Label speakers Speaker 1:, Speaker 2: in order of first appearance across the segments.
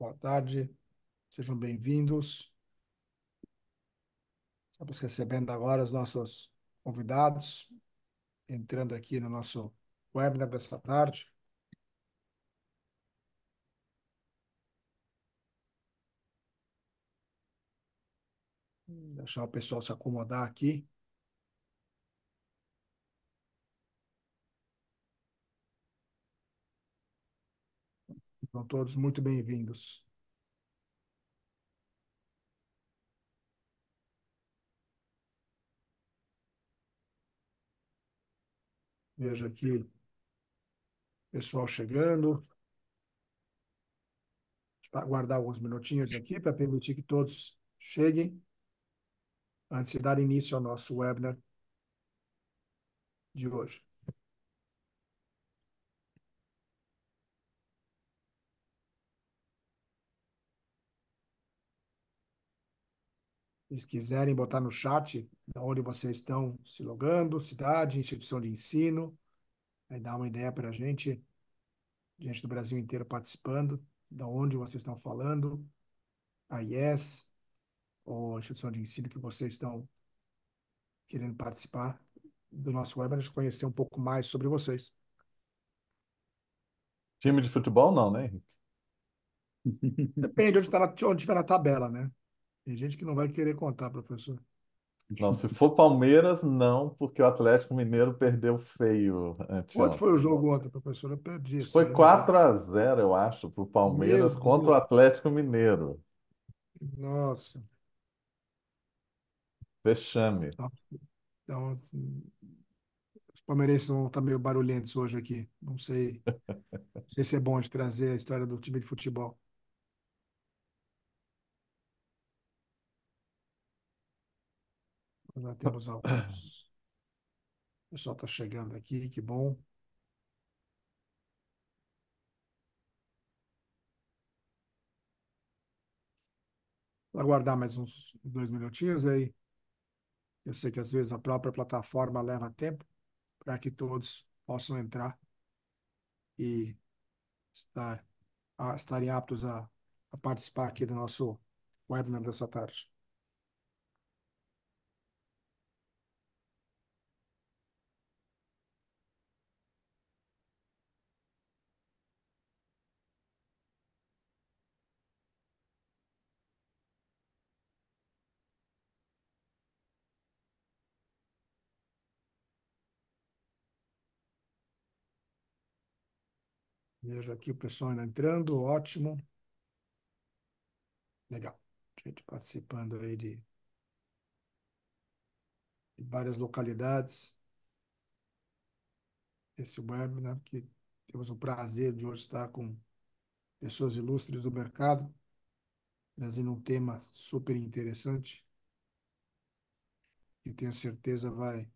Speaker 1: Boa tarde, sejam bem-vindos. Estamos recebendo agora os nossos convidados, entrando aqui no nosso webinar desta tarde. Deixar o pessoal se acomodar aqui. Sejam todos muito bem-vindos. Veja aqui, pessoal chegando. Deixa eu guardar alguns minutinhos aqui para permitir que todos cheguem antes de dar início ao nosso webinar de hoje. eles quiserem botar no chat onde vocês estão se logando, cidade, instituição de ensino, aí dá uma ideia para a gente, gente do Brasil inteiro participando, da onde vocês estão falando, a IES, ou a instituição de ensino que vocês estão querendo participar do nosso webinar, de conhecer um pouco mais sobre vocês.
Speaker 2: Time de futebol não, né, Henrique?
Speaker 1: Depende de onde estiver tá na, onde na tabela, né? Tem gente que não vai querer contar, professor.
Speaker 2: Não, se for Palmeiras, não, porque o Atlético Mineiro perdeu feio. Quanto foi o
Speaker 1: jogo ontem, professor? Eu perdi. Foi 4
Speaker 2: né? a 0 eu acho, para o Palmeiras Meu contra Deus. o Atlético Mineiro.
Speaker 1: Nossa.
Speaker 2: Fechame.
Speaker 1: Tá. Então, os palmeirenses vão estar meio barulhentos hoje aqui. Não sei, não sei se é bom de trazer a história do time de futebol. Já né? temos alguns. O pessoal está chegando aqui, que bom. Vou aguardar mais uns dois minutinhos aí. Eu sei que às vezes a própria plataforma leva tempo para que todos possam entrar e estar, a, estarem aptos a, a participar aqui do nosso webinar dessa tarde. Vejo aqui o pessoal entrando, ótimo. Legal. Gente participando aí de, de várias localidades. Esse webinar né, que temos o prazer de hoje estar com pessoas ilustres do mercado, trazendo um tema super interessante que tenho certeza vai,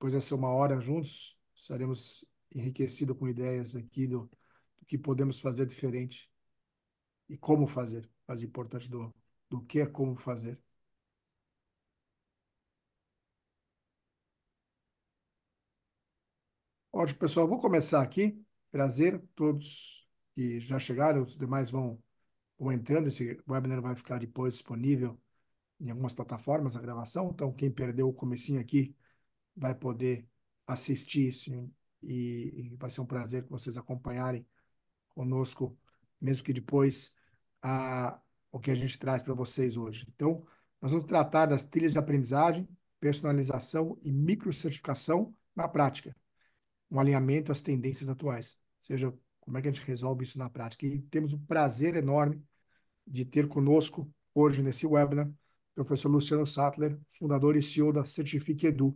Speaker 1: pois essa é uma hora juntos, estaremos enriquecidos com ideias aqui do, o que podemos fazer diferente e como fazer, mais importante do, do que é como fazer. Ótimo, pessoal. Vou começar aqui. Prazer todos que já chegaram, os demais vão, vão entrando. Esse webinar vai ficar depois disponível em algumas plataformas, a gravação. Então, quem perdeu o comecinho aqui vai poder assistir isso e, e vai ser um prazer que vocês acompanharem conosco, mesmo que depois a, o que a gente traz para vocês hoje. Então, nós vamos tratar das trilhas de aprendizagem, personalização e microcertificação na prática, um alinhamento às tendências atuais, ou seja como é que a gente resolve isso na prática. E temos um prazer enorme de ter conosco hoje nesse webinar o professor Luciano Sattler, fundador e CEO da Certifique Edu.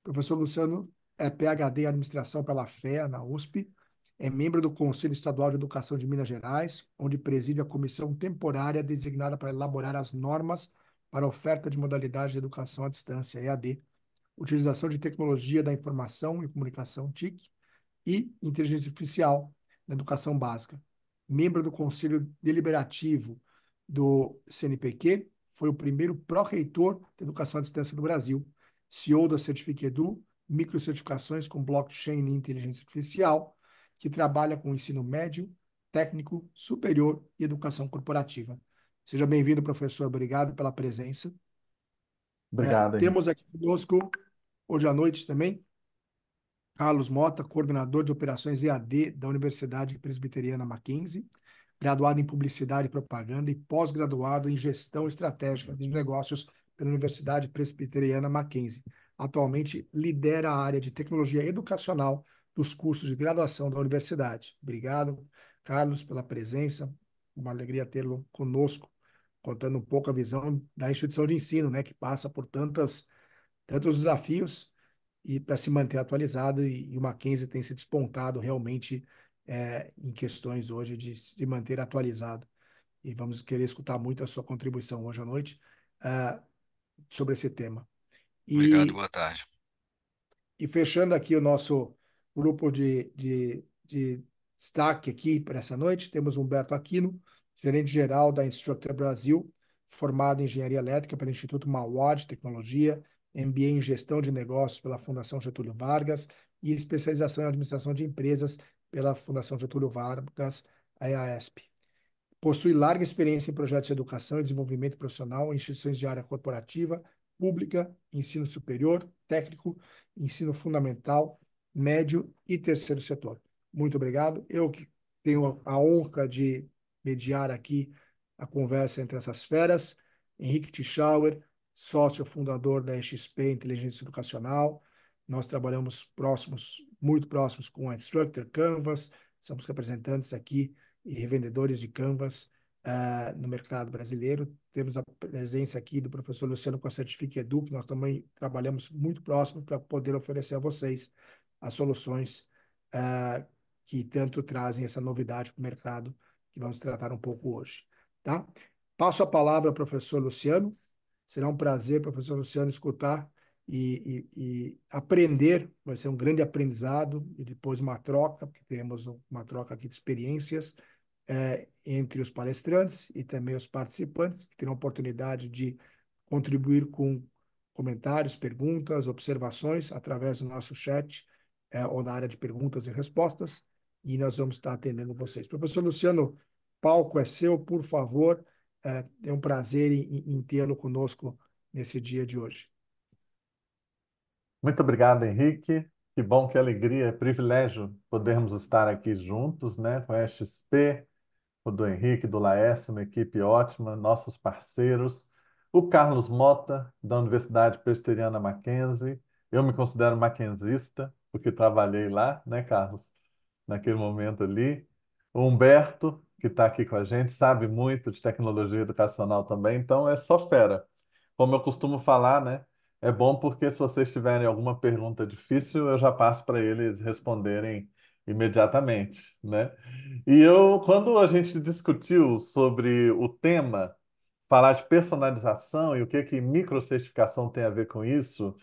Speaker 1: O professor Luciano é PhD em Administração pela FEA, na USP, é membro do Conselho Estadual de Educação de Minas Gerais, onde preside a comissão temporária designada para elaborar as normas para oferta de modalidades de educação à distância, EAD, utilização de tecnologia da informação e comunicação, TIC, e inteligência artificial na educação básica. Membro do Conselho Deliberativo do CNPq, foi o primeiro pró-reitor da educação à distância do Brasil, CEO da Certifique Edu, microcertificações com blockchain e inteligência artificial, que trabalha com o ensino médio, técnico, superior e educação corporativa. Seja bem-vindo, professor. Obrigado pela presença. É,
Speaker 2: Obrigado. É, temos
Speaker 1: aqui conosco, hoje à noite também, Carlos Mota, coordenador de operações EAD da Universidade Presbiteriana Mackenzie, graduado em Publicidade e Propaganda e pós-graduado em Gestão Estratégica de Negócios pela Universidade Presbiteriana Mackenzie. Atualmente lidera a área de tecnologia educacional dos cursos de graduação da universidade. Obrigado, Carlos, pela presença. Uma alegria tê-lo conosco, contando um pouco a visão da instituição de ensino, né, que passa por tantas, tantos desafios e para se manter atualizado. E, e o Mackenzie tem se despontado realmente é, em questões hoje de se manter atualizado. E vamos querer escutar muito a sua contribuição hoje à noite uh, sobre esse tema.
Speaker 3: E, Obrigado, boa tarde.
Speaker 1: E fechando aqui o nosso grupo de, de, de destaque aqui para essa noite, temos Humberto Aquino, gerente-geral da Instructor Brasil, formado em Engenharia Elétrica pelo Instituto Mauá de Tecnologia, MBA em Gestão de Negócios pela Fundação Getúlio Vargas e especialização em Administração de Empresas pela Fundação Getúlio Vargas, EASP. Possui larga experiência em projetos de educação e desenvolvimento profissional em instituições de área corporativa, pública, ensino superior, técnico, ensino fundamental médio e terceiro setor. Muito obrigado. Eu que tenho a honra de mediar aqui a conversa entre essas feras. Henrique Tischauer, sócio fundador da XP Inteligência Educacional. Nós trabalhamos próximos, muito próximos com a Instructor Canvas, somos representantes aqui e revendedores de Canvas uh, no mercado brasileiro. Temos a presença aqui do professor Luciano com a Certifique Edu, que nós também trabalhamos muito próximo para poder oferecer a vocês as soluções uh, que tanto trazem essa novidade para o mercado, que vamos tratar um pouco hoje. Tá? Passo a palavra ao professor Luciano. Será um prazer, professor Luciano, escutar e, e, e, aprender. Vai ser um grande aprendizado e depois uma troca, porque teremos uma troca aqui de experiências é, entre os palestrantes e também os participantes, que terão a oportunidade de contribuir com comentários, perguntas, observações através do nosso chat é, ou na área de perguntas e respostas, e nós vamos estar atendendo vocês. Professor Luciano, palco é seu, por favor. É, é um prazer em, em tê-lo conosco nesse dia de hoje.
Speaker 2: Muito obrigado, Henrique. Que bom, que alegria, é privilégio podermos estar aqui juntos, né, com a XP, o do Henrique, do Laércio, uma equipe ótima, nossos parceiros, o Carlos Mota, da Universidade Presbiteriana Mackenzie, eu me considero mackenzista, porque trabalhei lá, né, Carlos? Naquele momento ali. O Humberto, que está aqui com a gente, sabe muito de tecnologia educacional também, então é só fera. Como eu costumo falar, né? É bom porque se vocês tiverem alguma pergunta difícil, eu já passo para eles responderem imediatamente, né? E eu, quando a gente discutiu sobre o tema, falar de personalização e o que que microcertificação tem a ver com isso,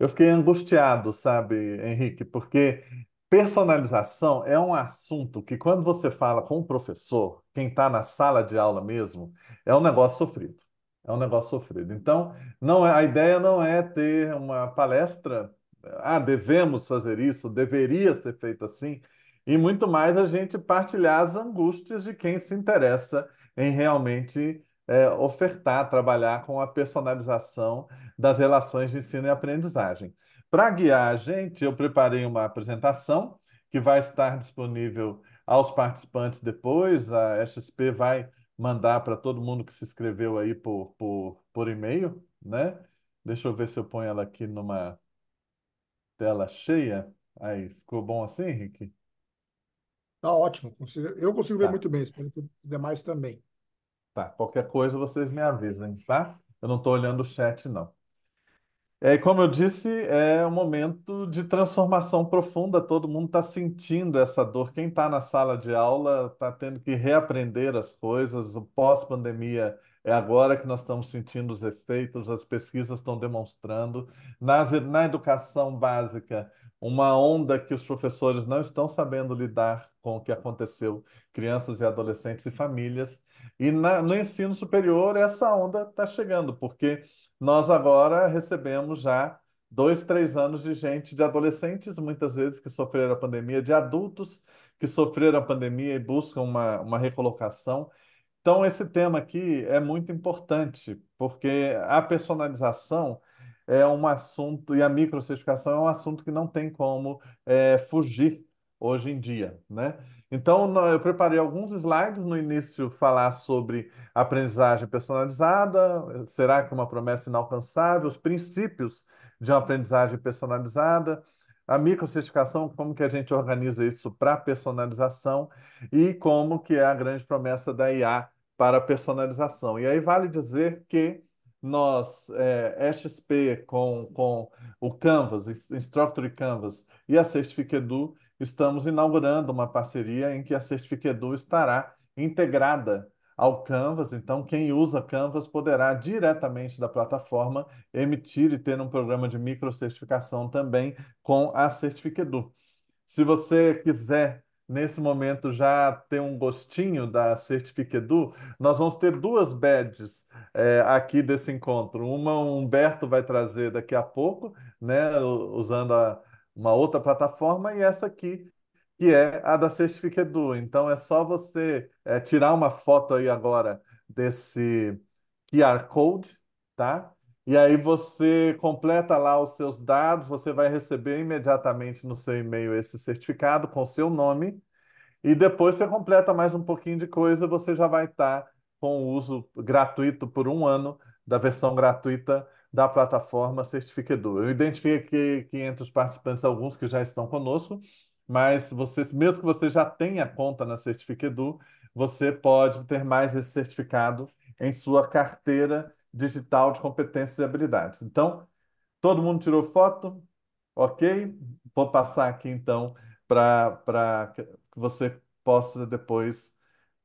Speaker 2: eu fiquei angustiado, sabe, Henrique, porque personalização é um assunto que, quando você fala com um professor, quem está na sala de aula mesmo, é um negócio sofrido. É um negócio sofrido. Então, não é, a ideia não é ter uma palestra, ah, devemos fazer isso, deveria ser feito assim, e muito mais a gente partilhar as angústias de quem se interessa em realmente é, ofertar, trabalhar com a personalização das relações de ensino e aprendizagem. Para guiar a gente, eu preparei uma apresentação que vai estar disponível aos participantes depois. A XP vai mandar para todo mundo que se inscreveu aí por, por, por e-mail, né? Deixa eu ver se eu ponho ela aqui numa tela cheia. Aí, ficou bom assim, Henrique?
Speaker 1: Tá ótimo. Eu consigo ver tá. muito bem, os demais também.
Speaker 2: Tá, qualquer coisa vocês me avisem, tá? Eu não estou olhando o chat, não. É, como eu disse, é um momento de transformação profunda, todo mundo está sentindo essa dor. Quem está na sala de aula está tendo que reaprender as coisas. o Pós-pandemia é agora que nós estamos sentindo os efeitos, as pesquisas estão demonstrando. Na, na educação básica, uma onda que os professores não estão sabendo lidar com o que aconteceu, crianças e adolescentes e famílias. E na, no ensino superior, essa onda está chegando, porque nós agora recebemos já dois, três anos de gente, de adolescentes, muitas vezes, que sofreram a pandemia, de adultos que sofreram a pandemia e buscam uma, uma recolocação. Então, esse tema aqui é muito importante, porque a personalização é um assunto, e a microcertificação é um assunto que não tem como é, fugir hoje em dia, né? Então, eu preparei alguns slides no início falar sobre aprendizagem personalizada, será que é uma promessa inalcançável, os princípios de uma aprendizagem personalizada, a microcertificação, como que a gente organiza isso para personalização e como que é a grande promessa da IA para personalização. E aí vale dizer que nós, é, XP com, com o Canvas, Instructor Canvas e a Certificado Edu, estamos inaugurando uma parceria em que a Certifiquedu estará integrada ao Canvas. Então, quem usa Canvas poderá diretamente da plataforma emitir e ter um programa de microcertificação também com a Certifiquedu. Se você quiser nesse momento já ter um gostinho da Certifiquedu, nós vamos ter duas badges é, aqui desse encontro. Uma o Humberto vai trazer daqui a pouco, né, usando a uma outra plataforma e essa aqui que é a da Certificado. Edu. Então é só você é, tirar uma foto aí agora desse QR Code, tá? E aí você completa lá os seus dados, você vai receber imediatamente no seu e-mail esse certificado com seu nome. E depois você completa mais um pouquinho de coisa, você já vai estar tá com o uso gratuito por um ano da versão gratuita da plataforma certificadora. Eu identifiquei que entre os participantes alguns que já estão conosco, mas você, mesmo que você já tenha conta na Certificedu, você pode ter mais esse certificado em sua carteira digital de competências e habilidades. Então, todo mundo tirou foto? Ok? Vou passar aqui então para que você possa depois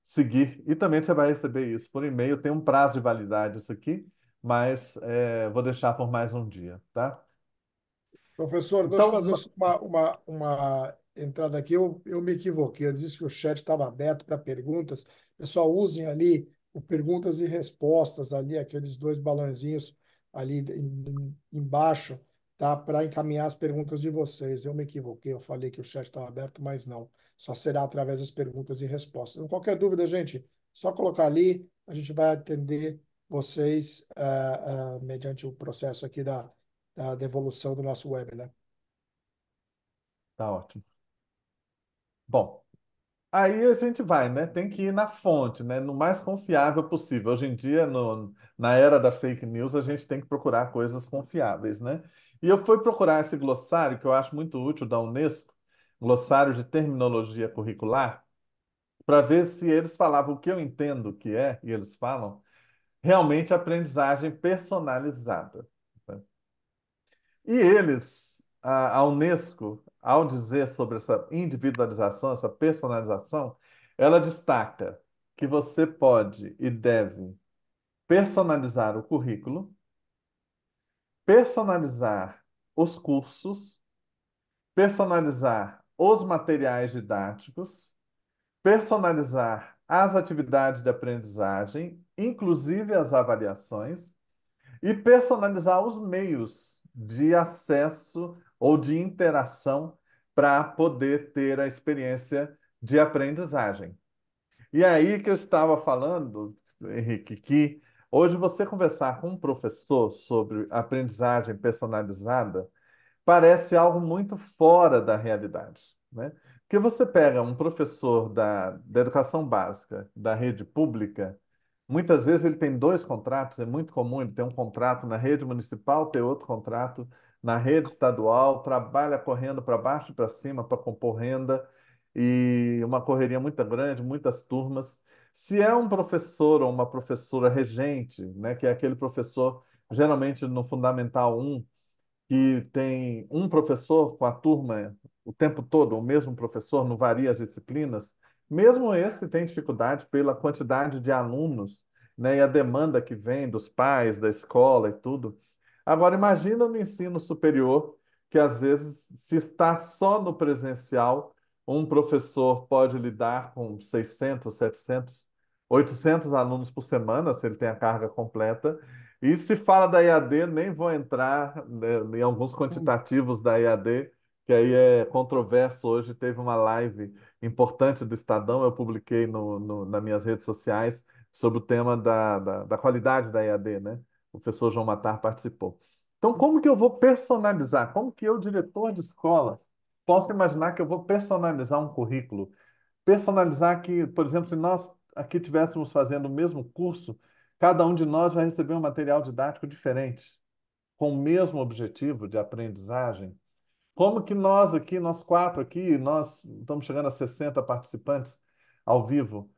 Speaker 2: seguir. E também você vai receber isso por e-mail. Tem um prazo de validade isso aqui mas é, vou deixar por mais um dia, tá?
Speaker 1: Professor, deixa eu então, fazer uma, uma, uma entrada aqui. Eu, eu me equivoquei. Eu disse que o chat estava aberto para perguntas. Pessoal, usem ali o perguntas e respostas, ali, aqueles dois balãozinhos ali em, embaixo, tá? Para encaminhar as perguntas de vocês. Eu me equivoquei, eu falei que o chat estava aberto, mas não. Só será através das perguntas e respostas. Então, qualquer dúvida, gente, só colocar ali, a gente vai atender vocês uh, uh, mediante o processo aqui da, da devolução do nosso webinar. Né?
Speaker 2: Tá ótimo. Bom, aí a gente vai, né? Tem que ir na fonte, né? No mais confiável possível. Hoje em dia, no, na era da fake news, a gente tem que procurar coisas confiáveis, né? E eu fui procurar esse glossário que eu acho muito útil da Unesco, glossário de terminologia curricular, para ver se eles falavam o que eu entendo que é, e eles falam, realmente aprendizagem personalizada. Né? E eles, a Unesco, ao dizer sobre essa individualização, essa personalização, ela destaca que você pode e deve personalizar o currículo, personalizar os cursos, personalizar os materiais didáticos, personalizar as atividades de aprendizagem inclusive as avaliações, e personalizar os meios de acesso ou de interação para poder ter a experiência de aprendizagem. E é aí que eu estava falando, Henrique, que hoje você conversar com um professor sobre aprendizagem personalizada parece algo muito fora da realidade, né? Porque você pega um professor da, da educação básica da rede pública Muitas vezes ele tem dois contratos, é muito comum ele ter um contrato na rede municipal, ter outro contrato na rede estadual, trabalha correndo para baixo e para cima para compor renda e uma correria muito grande, muitas turmas. Se é um professor ou uma professora regente, né, que é aquele professor, geralmente no Fundamental 1, que tem um professor com a turma o tempo todo, o mesmo professor, não varia as disciplinas, mesmo esse tem dificuldade pela quantidade de alunos, né, e a demanda que vem dos pais, da escola e tudo. Agora, imagina no ensino superior, que às vezes, se está só no presencial, um professor pode lidar com 600, 700, 800 alunos por semana, se ele tem a carga completa. E se fala da EAD, nem vou entrar né, em alguns uhum. quantitativos da EAD, que aí é controverso. Hoje teve uma live importante do Estadão, eu publiquei no, no, nas minhas redes sociais sobre o tema da, da, da qualidade da EAD, né? O professor João Matar participou. Então, como que eu vou personalizar? Como que eu, diretor de escola, posso imaginar que eu vou personalizar um currículo? Personalizar que, por exemplo, se nós aqui tivéssemos fazendo o mesmo curso, cada um de nós vai receber um material didático diferente, com o mesmo objetivo de aprendizagem, como que nós aqui, nós quatro aqui, nós estamos chegando a 60 participantes ao vivo,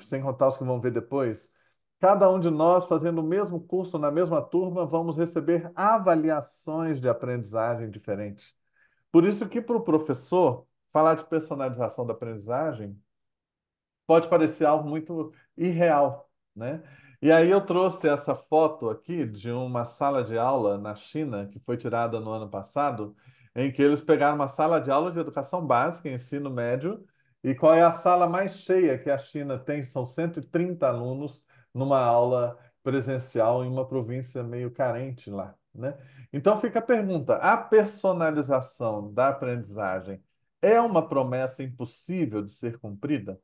Speaker 2: sem contar os que vão ver depois. Cada um de nós fazendo o mesmo curso na mesma turma, vamos receber avaliações de aprendizagem diferentes. Por isso que para o professor, falar de personalização da aprendizagem pode parecer algo muito irreal, né? E aí eu trouxe essa foto aqui de uma sala de aula na China que foi tirada no ano passado em que eles pegaram uma sala de aula de educação básica, ensino médio, e qual é a sala mais cheia que a China tem? São 130 alunos numa aula presencial em uma província meio carente lá. Né? Então fica a pergunta: a personalização da aprendizagem é uma promessa impossível de ser cumprida?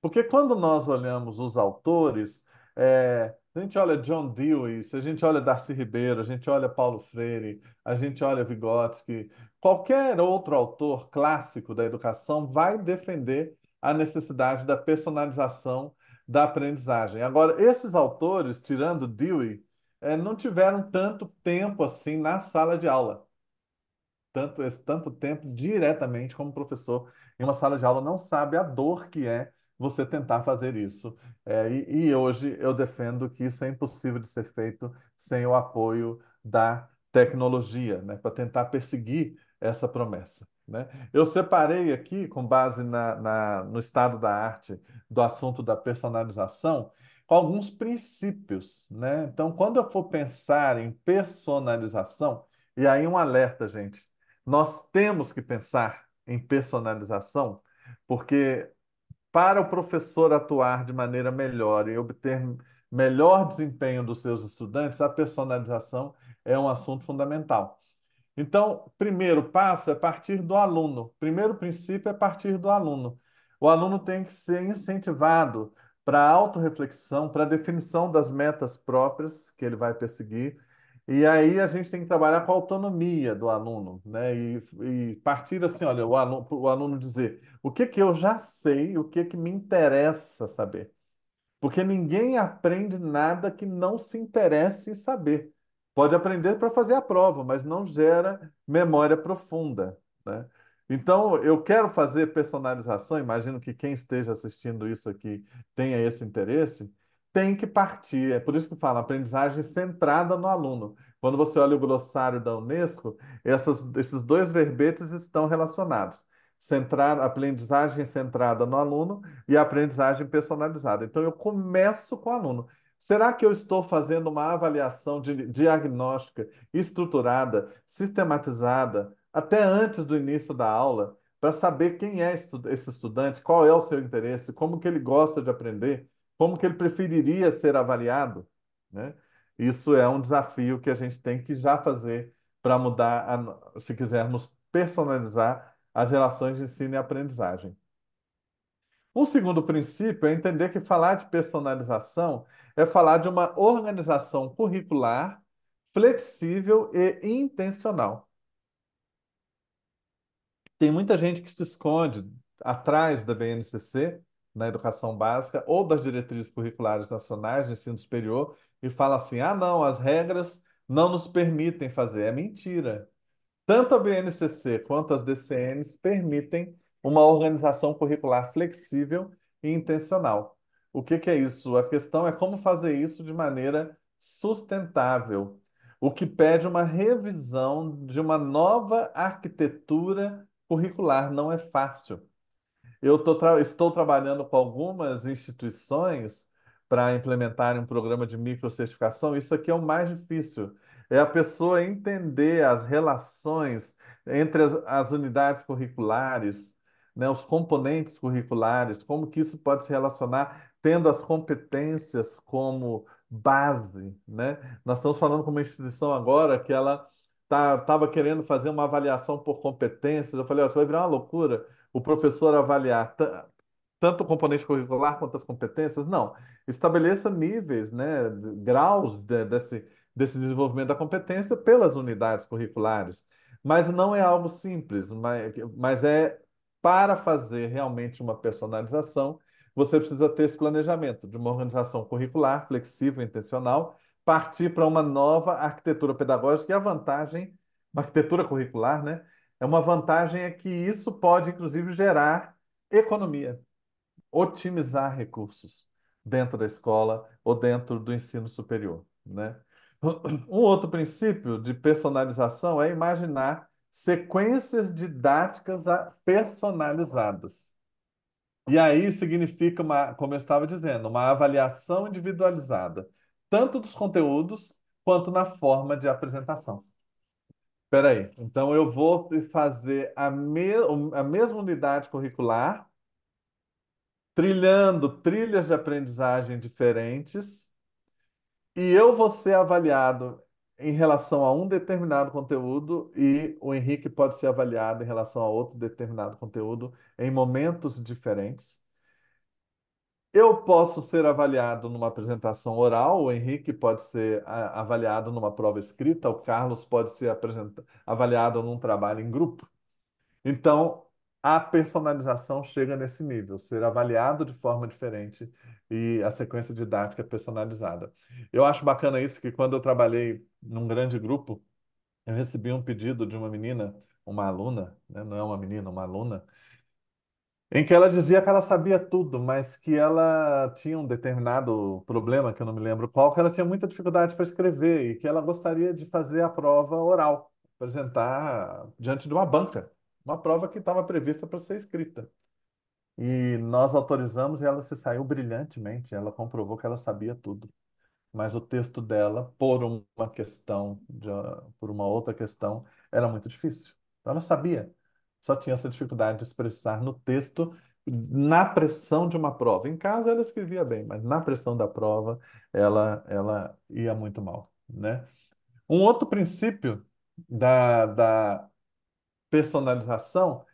Speaker 2: Porque quando nós olhamos os autores, é, a gente olha John Dewey, se a gente olha Darcy Ribeiro, a gente olha Paulo Freire, a gente olha Vygotsky, qualquer outro autor clássico da educação vai defender a necessidade da personalização da aprendizagem. Agora, esses autores, tirando Dewey, é, não tiveram tanto tempo assim na sala de aula. Tanto, tanto tempo diretamente como professor em uma sala de aula não sabe a dor que é você tentar fazer isso. É, e, e, hoje eu defendo que isso é impossível de ser feito sem o apoio da tecnologia, né, para tentar perseguir essa promessa. Né? Eu separei aqui, com base na, na, no estado da arte do assunto da personalização, alguns princípios. Né? Então, quando eu for pensar em personalização, e aí um alerta, gente, nós temos que pensar em personalização, porque para o professor atuar de maneira melhor e obter melhor desempenho dos seus estudantes, a personalização é um assunto fundamental. Então, primeiro passo é partir do aluno. Primeiro princípio é partir do aluno. O aluno tem que ser incentivado para autorreflexão, para definição das metas próprias que ele vai perseguir, e aí a gente tem que trabalhar com a autonomia do aluno, né? E, e partir assim, olha, o aluno, o aluno dizer o que que eu já sei, o que que me interessa saber. Porque ninguém aprende nada que não se interesse em saber. Pode aprender para fazer a prova, mas não gera memória profunda, né? Então, eu quero fazer personalização, imagino que quem esteja assistindo isso aqui tenha esse interesse tem que partir. É por isso que fala aprendizagem centrada no aluno. Quando você olha o glossário da Unesco, essas, esses dois verbetes estão relacionados. Centrar, aprendizagem centrada no aluno e aprendizagem personalizada. Então, eu começo com o aluno. Será que eu estou fazendo uma avaliação de, diagnóstica estruturada, sistematizada, até antes do início da aula, para saber quem é esse estudante, qual é o seu interesse, como que ele gosta de aprender? como que ele preferiria ser avaliado, né? Isso é um desafio que a gente tem que já fazer para mudar, a, se quisermos personalizar as relações de ensino e aprendizagem. Um segundo princípio é entender que falar de personalização é falar de uma organização curricular flexível e intencional. Tem muita gente que se esconde atrás da BNCC na educação básica ou das diretrizes curriculares nacionais de ensino superior e fala assim: ah, não, as regras não nos permitem fazer. É mentira. Tanto a BNCC quanto as DCNs permitem uma organização curricular flexível e intencional. O que, que é isso? A questão é como fazer isso de maneira sustentável, o que pede uma revisão de uma nova arquitetura curricular. Não é fácil. Eu tô tra estou trabalhando com algumas instituições para implementarem um programa de microcertificação. Isso aqui é o mais difícil. É a pessoa entender as relações entre as, as unidades curriculares, né, os componentes curriculares, como que isso pode se relacionar, tendo as competências como base. Né? Nós estamos falando com uma instituição agora que ela tá, tava querendo fazer uma avaliação por competências. Eu falei, ó, isso vai virar uma loucura o professor avaliar tanto o componente curricular quanto as competências. Não, estabeleça níveis, né, graus de, desse, desse desenvolvimento da competência pelas unidades curriculares. Mas não é algo simples, mas, mas é para fazer realmente uma personalização, você precisa ter esse planejamento de uma organização curricular flexível, intencional, partir para uma nova arquitetura pedagógica e é a vantagem uma arquitetura curricular, né? É uma vantagem é que isso pode, inclusive, gerar economia, otimizar recursos dentro da escola ou dentro do ensino superior, né? Um outro princípio de personalização é imaginar sequências didáticas personalizadas. E aí significa, uma, como eu estava dizendo, uma avaliação individualizada tanto dos conteúdos quanto na forma de apresentação. Espera aí, então eu vou fazer a, me a mesma unidade curricular, trilhando trilhas de aprendizagem diferentes, e eu vou ser avaliado em relação a um determinado conteúdo e o Henrique pode ser avaliado em relação a outro determinado conteúdo em momentos diferentes. Eu posso ser avaliado numa apresentação oral, o Henrique pode ser ah, avaliado numa prova escrita, o Carlos pode ser avaliado num trabalho em grupo. Então, a personalização chega nesse nível, ser avaliado de forma diferente e a sequência didática é personalizada. Eu acho bacana isso que quando eu trabalhei num grande grupo, eu recebi um pedido de uma menina, uma aluna, né? não é uma menina, uma aluna, em que ela dizia que ela sabia tudo, mas que ela tinha um determinado problema, que eu não me lembro qual, que ela tinha muita dificuldade para escrever e que ela gostaria de fazer a prova oral, apresentar diante de uma banca, uma prova que estava prevista para ser escrita. E nós autorizamos e ela se saiu brilhantemente, ela comprovou que ela sabia tudo. Mas o texto dela, por uma questão, de, por uma outra questão, era muito difícil. Então ela sabia, só tinha essa dificuldade de expressar no texto na pressão de uma prova. Em casa ela escrevia bem, mas na pressão da prova ela, ela ia muito mal, né? Um outro princípio da, da personalização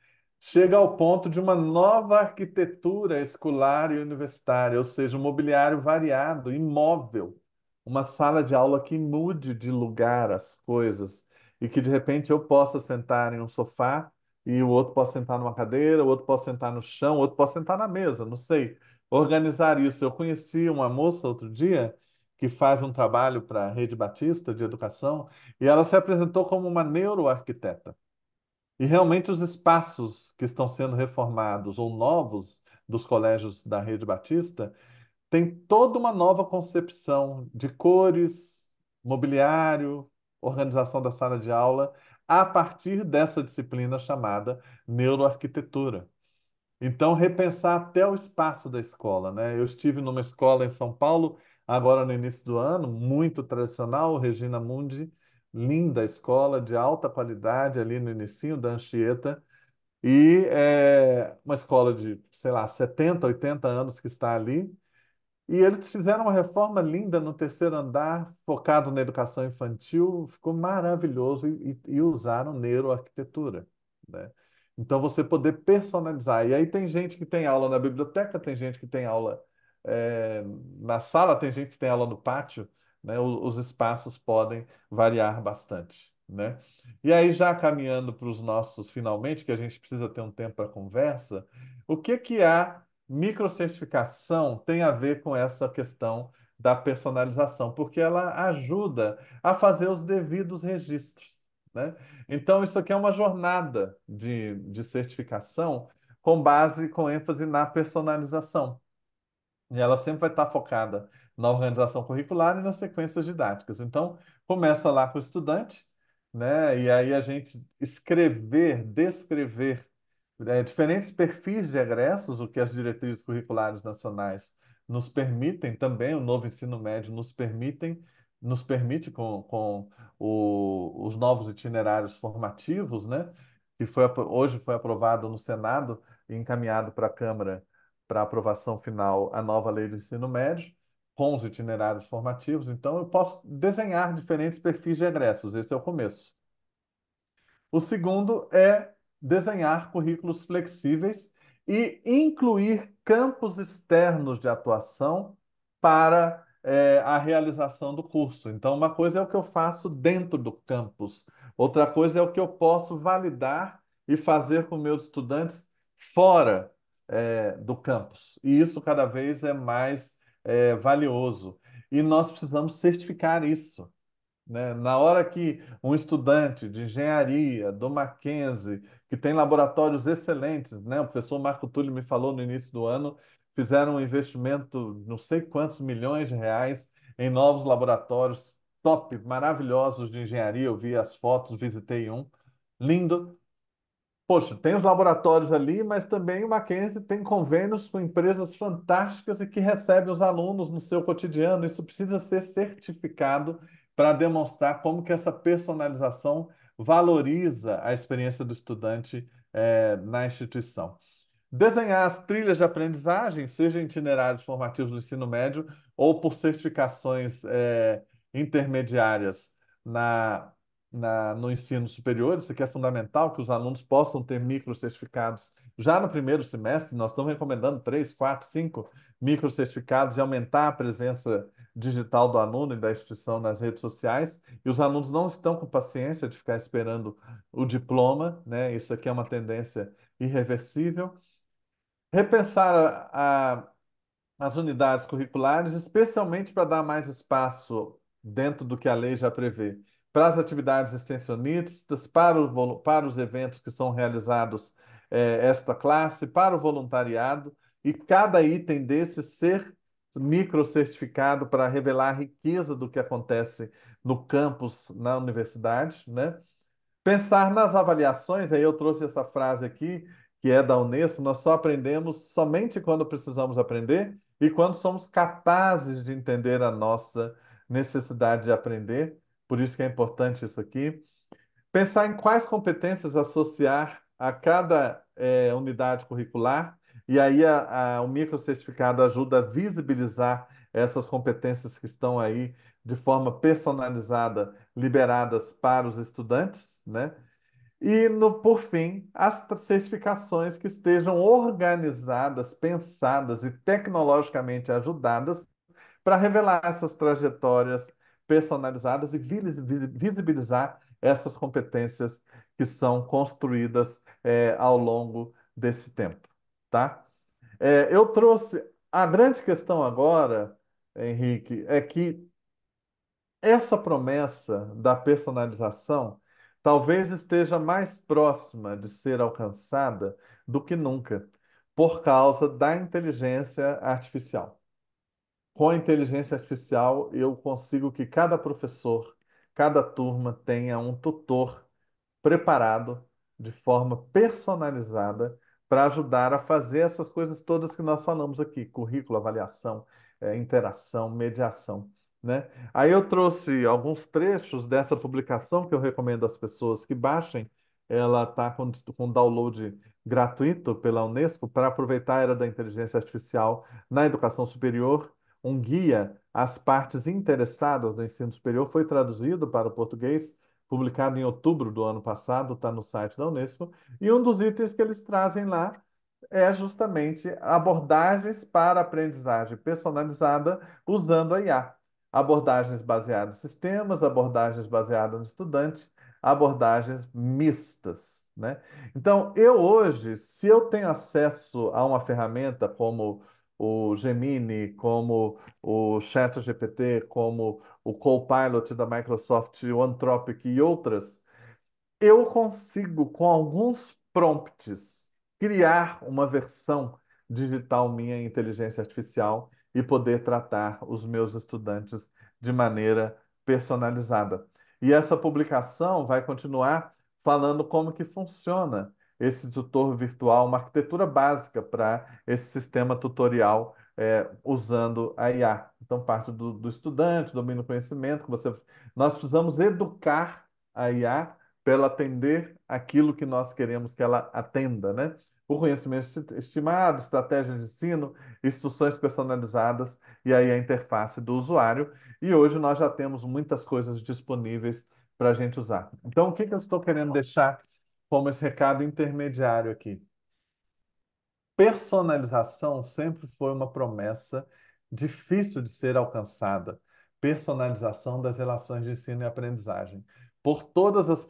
Speaker 2: chega ao ponto de uma nova arquitetura escolar e universitária, ou seja, um mobiliário variado, imóvel, uma sala de aula que mude de lugar as coisas e que de repente eu possa sentar em um sofá e o outro pode sentar numa cadeira, o outro pode sentar no chão, o outro pode sentar na mesa, não sei. Organizar isso. Eu conheci uma moça outro dia que faz um trabalho para a Rede Batista de Educação e ela se apresentou como uma neuroarquiteta. E realmente os espaços que estão sendo reformados ou novos dos colégios da Rede Batista tem toda uma nova concepção de cores, mobiliário, organização da sala de aula a partir dessa disciplina chamada neuroarquitetura. Então, repensar até o espaço da escola. Né? Eu estive numa escola em São Paulo, agora no início do ano, muito tradicional, Regina Mundi, linda escola, de alta qualidade, ali no início da Anchieta, e é, uma escola de, sei lá, 70, 80 anos que está ali, e eles fizeram uma reforma linda no terceiro andar, focado na educação infantil, ficou maravilhoso e, e usaram neuroarquitetura, né? Então você poder personalizar. E aí tem gente que tem aula na biblioteca, tem gente que tem aula é, na sala, tem gente que tem aula no pátio, né? Os, os espaços podem variar bastante, né? E aí já caminhando para os nossos finalmente, que a gente precisa ter um tempo para conversa, o que que há microcertificação tem a ver com essa questão da personalização, porque ela ajuda a fazer os devidos registros. Né? Então, isso aqui é uma jornada de, de certificação com base, com ênfase na personalização. E ela sempre vai estar focada na organização curricular e nas sequências didáticas. Então, começa lá com o estudante, né? e aí a gente escrever, descrever é, diferentes perfis de egressos, o que as diretrizes curriculares nacionais nos permitem também, o novo ensino médio nos permitem, nos permite com, com o, os novos itinerários formativos, né? que foi, hoje foi aprovado no Senado e encaminhado para a Câmara para aprovação final a nova lei do ensino médio, com os itinerários formativos. Então, eu posso desenhar diferentes perfis de egressos, esse é o começo. O segundo é desenhar currículos flexíveis e incluir campos externos de atuação para é, a realização do curso. Então, uma coisa é o que eu faço dentro do campus, outra coisa é o que eu posso validar e fazer com meus estudantes fora é, do campus. E isso cada vez é mais é, valioso. E nós precisamos certificar isso. Né? Na hora que um estudante de engenharia do Mackenzie que tem laboratórios excelentes, né? O professor Marco Túlio me falou no início do ano, fizeram um investimento, não sei quantos milhões de reais, em novos laboratórios top, maravilhosos de engenharia. Eu vi as fotos, visitei um, lindo. Poxa, tem os laboratórios ali, mas também o Mackenzie tem convênios com empresas fantásticas e que recebem os alunos no seu cotidiano. Isso precisa ser certificado para demonstrar como que essa personalização valoriza a experiência do estudante é, na instituição. Desenhar as trilhas de aprendizagem, seja em itinerários formativos do ensino médio ou por certificações é, intermediárias na, na, no ensino superior, isso aqui é fundamental, que os alunos possam ter microcertificados já no primeiro semestre, nós estamos recomendando três, quatro, cinco microcertificados e aumentar a presença digital do aluno e da instituição nas redes sociais, e os alunos não estão com paciência de ficar esperando o diploma, né? Isso aqui é uma tendência irreversível. Repensar a, a, as unidades curriculares, especialmente para dar mais espaço dentro do que a lei já prevê, para as atividades extensionistas, para, o, para os eventos que são realizados é, esta classe, para o voluntariado, e cada item desse ser micro certificado para revelar a riqueza do que acontece no campus, na universidade, né? Pensar nas avaliações, aí eu trouxe essa frase aqui, que é da Unesco, nós só aprendemos somente quando precisamos aprender e quando somos capazes de entender a nossa necessidade de aprender. Por isso que é importante isso aqui. Pensar em quais competências associar a cada é, unidade curricular e aí a, a, o microcertificado ajuda a visibilizar essas competências que estão aí de forma personalizada, liberadas para os estudantes, né? E, no, por fim, as certificações que estejam organizadas, pensadas e tecnologicamente ajudadas para revelar essas trajetórias personalizadas e visibilizar essas competências que são construídas é, ao longo desse tempo tá? É, eu trouxe. A grande questão agora, Henrique, é que essa promessa da personalização talvez esteja mais próxima de ser alcançada do que nunca, por causa da inteligência artificial. Com a inteligência artificial, eu consigo que cada professor, cada turma tenha um tutor preparado de forma personalizada para ajudar a fazer essas coisas todas que nós falamos aqui: currículo, avaliação, é, interação, mediação. Né? Aí eu trouxe alguns trechos dessa publicação que eu recomendo às pessoas que baixem. Ela está com, com download gratuito pela Unesco para aproveitar a era da inteligência artificial na educação superior. Um guia às partes interessadas do ensino superior foi traduzido para o português publicado em outubro do ano passado, está no site da Unesco, e um dos itens que eles trazem lá é justamente abordagens para aprendizagem personalizada usando a IA. Abordagens baseadas em sistemas, abordagens baseadas no estudante, abordagens mistas. Né? Então, eu hoje, se eu tenho acesso a uma ferramenta como o Gemini, como o ChatGPT, como o Copilot da Microsoft, o Anthropic e outras, eu consigo, com alguns prompts, criar uma versão digital minha em inteligência artificial e poder tratar os meus estudantes de maneira personalizada. E essa publicação vai continuar falando como que funciona esse tutor virtual, uma arquitetura básica para esse sistema tutorial é, usando a IA. Então, parte do, do estudante, domínio do conhecimento, que você... nós precisamos educar a IA para ela atender aquilo que nós queremos que ela atenda, né? O conhecimento estimado, estratégia de ensino, instruções personalizadas e aí a interface do usuário. E hoje nós já temos muitas coisas disponíveis para a gente usar. Então, o que, que eu estou querendo deixar como esse recado intermediário aqui. Personalização sempre foi uma promessa difícil de ser alcançada. Personalização das relações de ensino e aprendizagem. Por todas as,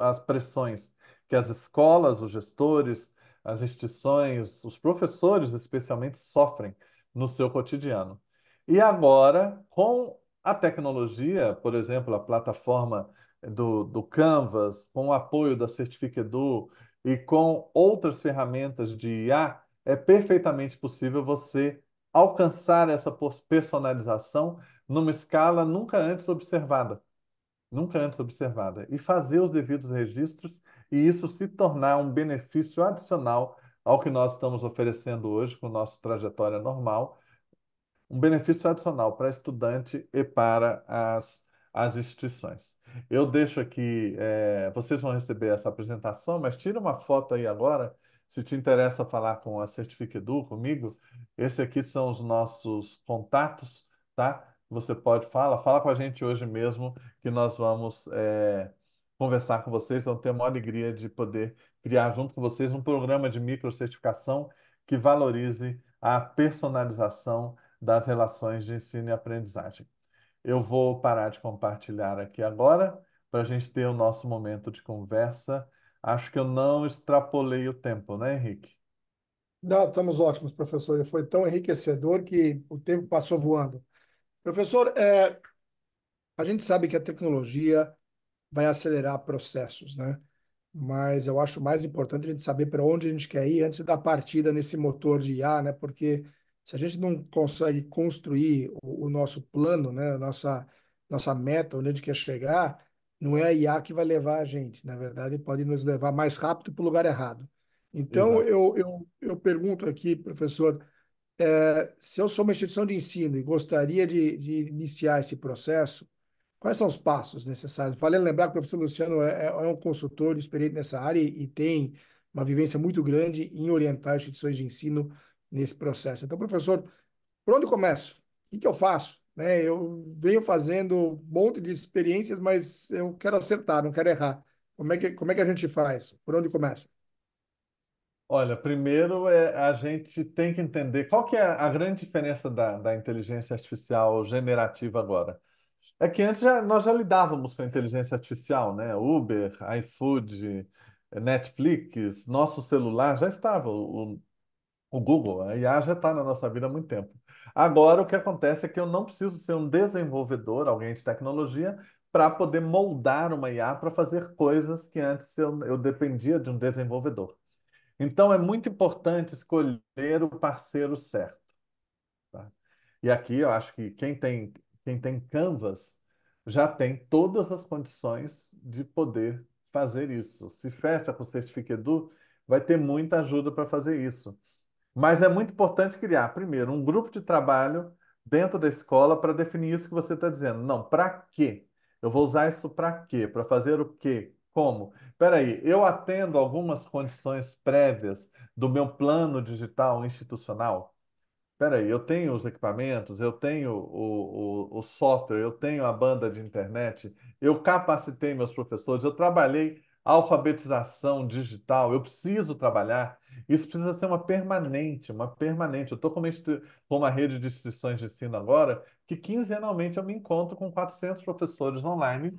Speaker 2: as pressões que as escolas, os gestores, as instituições, os professores especialmente sofrem no seu cotidiano. E agora, com a tecnologia, por exemplo, a plataforma do, do Canvas, com o apoio da Certificador e com outras ferramentas de IA, é perfeitamente possível você alcançar essa personalização numa escala nunca antes observada. Nunca antes observada. E fazer os devidos registros e isso se tornar um benefício adicional ao que nós estamos oferecendo hoje com o nosso trajetória normal, um benefício adicional para estudante e para as as instituições. Eu deixo aqui, é, vocês vão receber essa apresentação, mas tira uma foto aí agora, se te interessa falar com a Certifique Edu, comigo. Esse aqui são os nossos contatos, tá? Você pode falar, fala com a gente hoje mesmo, que nós vamos é, conversar com vocês. Vamos ter uma alegria de poder criar junto com vocês um programa de microcertificação que valorize a personalização das relações de ensino e aprendizagem. Eu vou parar de compartilhar aqui agora para a gente ter o nosso momento de conversa. Acho que eu não extrapolei o tempo, né, Henrique?
Speaker 1: Não, estamos ótimos, professor. Foi tão enriquecedor que o tempo passou voando. Professor, é, a gente sabe que a tecnologia vai acelerar processos, né? Mas eu acho mais importante a gente saber para onde a gente quer ir antes da partida nesse motor de IA, né? Porque se a gente não consegue construir o, o nosso plano, né, a nossa, nossa meta, onde a gente quer chegar, não é a IA que vai levar a gente. Na verdade, pode nos levar mais rápido para o lugar errado. Então, eu, eu, eu pergunto aqui, professor, é, se eu sou uma instituição de ensino e gostaria de, de iniciar esse processo, quais são os passos necessários? Vale lembrar que o professor Luciano é, é, é um consultor experiente nessa área e, e, tem uma vivência muito grande em orientar instituições de ensino nesse processo. Então, professor, por onde começo? O que, que eu faço? Né? Eu venho fazendo um monte de experiências, mas eu quero acertar, não quero errar. Como é que, como é que a gente faz? Por onde começa?
Speaker 2: Olha, primeiro é, a gente tem que entender qual que é a grande diferença da, da inteligência artificial generativa agora. É que antes já, nós já lidávamos com a inteligência artificial, né? Uber, iFood, Netflix, nosso celular já estava. O, o Google, a IA já está na nossa vida há muito tempo. Agora, o que acontece é que eu não preciso ser um desenvolvedor, alguém de tecnologia, para poder moldar uma IA para fazer coisas que antes eu, eu dependia de um desenvolvedor. Então, é muito importante escolher o parceiro certo. Tá? E aqui eu acho que quem tem, quem tem Canvas já tem todas as condições de poder fazer isso. Se fecha com o Certificado, vai ter muita ajuda para fazer isso. Mas é muito importante criar, primeiro, um grupo de trabalho dentro da escola para definir isso que você está dizendo. Não, para quê? Eu vou usar isso para quê? Para fazer o quê? Como? Espera aí, eu atendo algumas condições prévias do meu plano digital institucional? Espera aí, eu tenho os equipamentos, eu tenho o, o, o software, eu tenho a banda de internet, eu capacitei meus professores, eu trabalhei alfabetização digital, eu preciso trabalhar isso precisa ser uma permanente, uma permanente. Eu estou com, com uma, rede de instituições de ensino agora, que quinzenalmente eu me encontro com 400 professores online,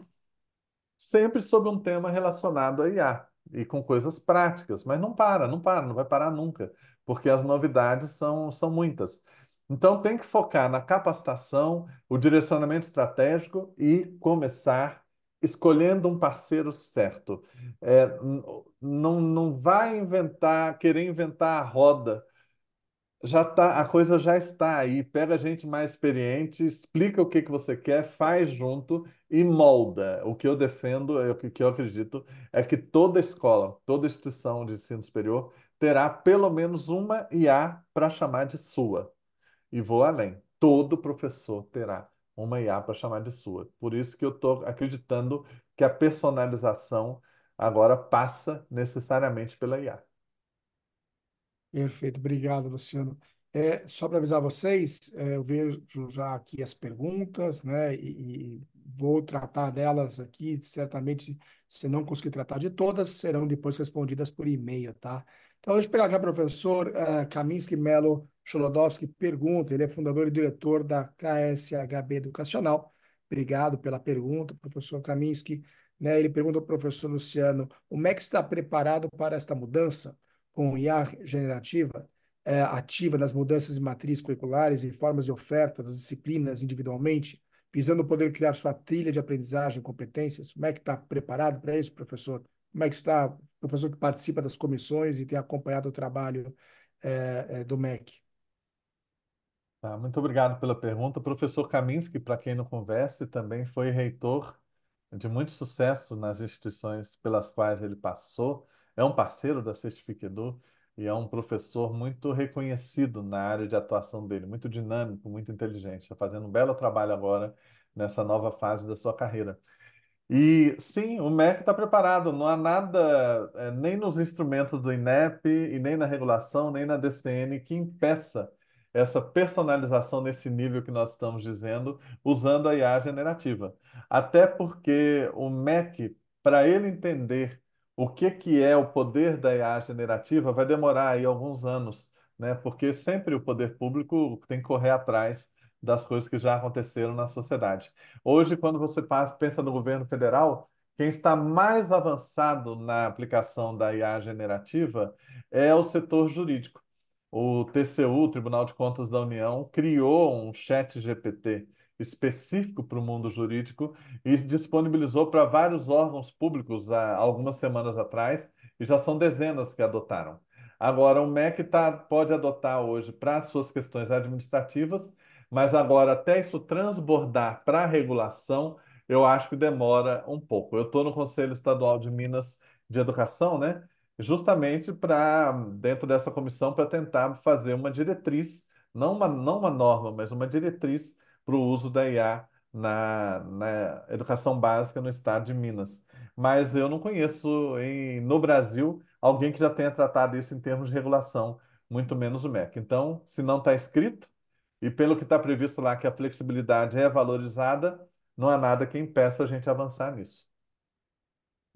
Speaker 2: sempre sobre um tema relacionado a IA e com coisas práticas, mas não para, não para, não vai parar nunca, porque as novidades são, são muitas. Então, tem que focar na capacitação, o direcionamento estratégico e começar escolhendo um parceiro certo. É, não, não vai inventar, querer inventar a roda. Já tá, a coisa já está aí. Pega gente mais experiente, explica o que que você quer, faz junto e molda. O que eu defendo, é, o que eu acredito, é que toda escola, toda instituição de ensino superior terá pelo menos uma IA para chamar de sua. E vou além. Todo professor terá uma IA para chamar de sua. Por isso que eu estou acreditando que a personalização agora passa necessariamente pela IA.
Speaker 1: Perfeito, obrigado, Luciano. É, só para avisar vocês, é, eu vejo já aqui as perguntas, né? E, e, vou tratar delas aqui. Certamente, se não conseguir tratar de todas, serão depois respondidas por e-mail, tá? Então, deixa eu pegar aqui o professor uh, Kaminsky Melo Cholodowski, pergunta, ele é fundador e diretor da KSHB Educacional. Obrigado pela pergunta, professor Kaminsky. Né, ele pergunta ao professor Luciano, o MEC está preparado para esta mudança com IA generativa, eh, ativa nas mudanças em matrizes curriculares e formas de oferta das disciplinas individualmente, visando poder criar sua trilha de aprendizagem e competências? O MEC está preparado para isso, professor? como é que está o professor que participa das comissões e tem acompanhado o trabalho é, é, do MEC?
Speaker 2: Tá, muito obrigado pela pergunta. O professor Kaminski, para quem não conversa, também foi reitor de muito sucesso nas instituições pelas quais ele passou. É um parceiro da Certificador e é um professor muito reconhecido na área de atuação dele, muito dinâmico, muito inteligente. Está fazendo um belo trabalho agora nessa nova fase da sua carreira. E sim, o MEC está preparado, não há nada, é, nem nos instrumentos do INEP, e nem na regulação, nem na DCN, que impeça essa personalização nesse nível que nós estamos dizendo, usando a IA generativa. Até porque o MEC, para ele entender o que, que é o poder da IA generativa, vai demorar aí alguns anos, né? porque sempre o poder público tem que correr atrás das coisas que já aconteceram na sociedade. Hoje, quando você pensa no governo federal, quem está mais avançado na aplicação da IA generativa é o setor jurídico. O TCU, o Tribunal de Contas da União, criou um chat GPT específico para o mundo jurídico e disponibilizou para vários órgãos públicos há ah, algumas semanas atrás e já são dezenas que adotaram. Agora, o MEC tá, pode adotar hoje para suas questões administrativas mas agora até isso transbordar para a regulação, eu acho que demora um pouco. Eu estou no Conselho Estadual de Minas de Educação, né? Justamente para, dentro dessa comissão, para tentar fazer uma diretriz, não uma, não uma norma, mas uma diretriz para o uso da IA na, na educação básica no estado de Minas. Mas eu não conheço em, no Brasil alguém que já tenha tratado isso em termos de regulação, muito menos o MEC. Então, se não está escrito, e pelo que está previsto lá, que a flexibilidade é valorizada, não há nada que impeça a gente avançar nisso.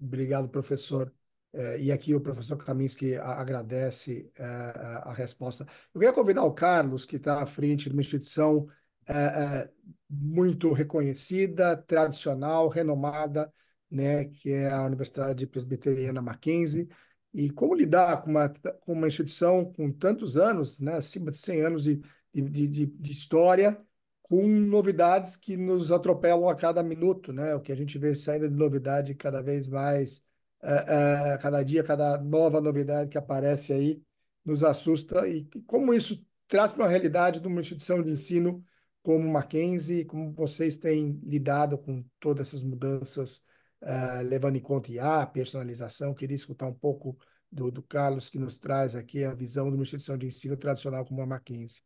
Speaker 1: Obrigado, professor. É, e aqui o professor Kaminski agradece é, a resposta. Eu queria convidar o Carlos, que está à frente de uma instituição é, muito reconhecida, tradicional, renomada, né, que é a Universidade Presbiteriana Mackenzie. E como lidar com uma, com uma instituição com tantos anos, né, acima de 100 anos, e de, de, de história com novidades que nos atropelam a cada minuto, né? O que a gente vê saindo de novidade cada vez mais, uh, uh, cada dia, cada nova novidade que aparece aí nos assusta e, e como isso traz para a realidade de uma instituição de ensino como Mackenzie, como vocês têm lidado com todas essas mudanças, uh, levando em conta a personalização. Queria escutar um pouco do, do Carlos que nos traz aqui a visão de uma instituição de ensino tradicional como a Mackenzie.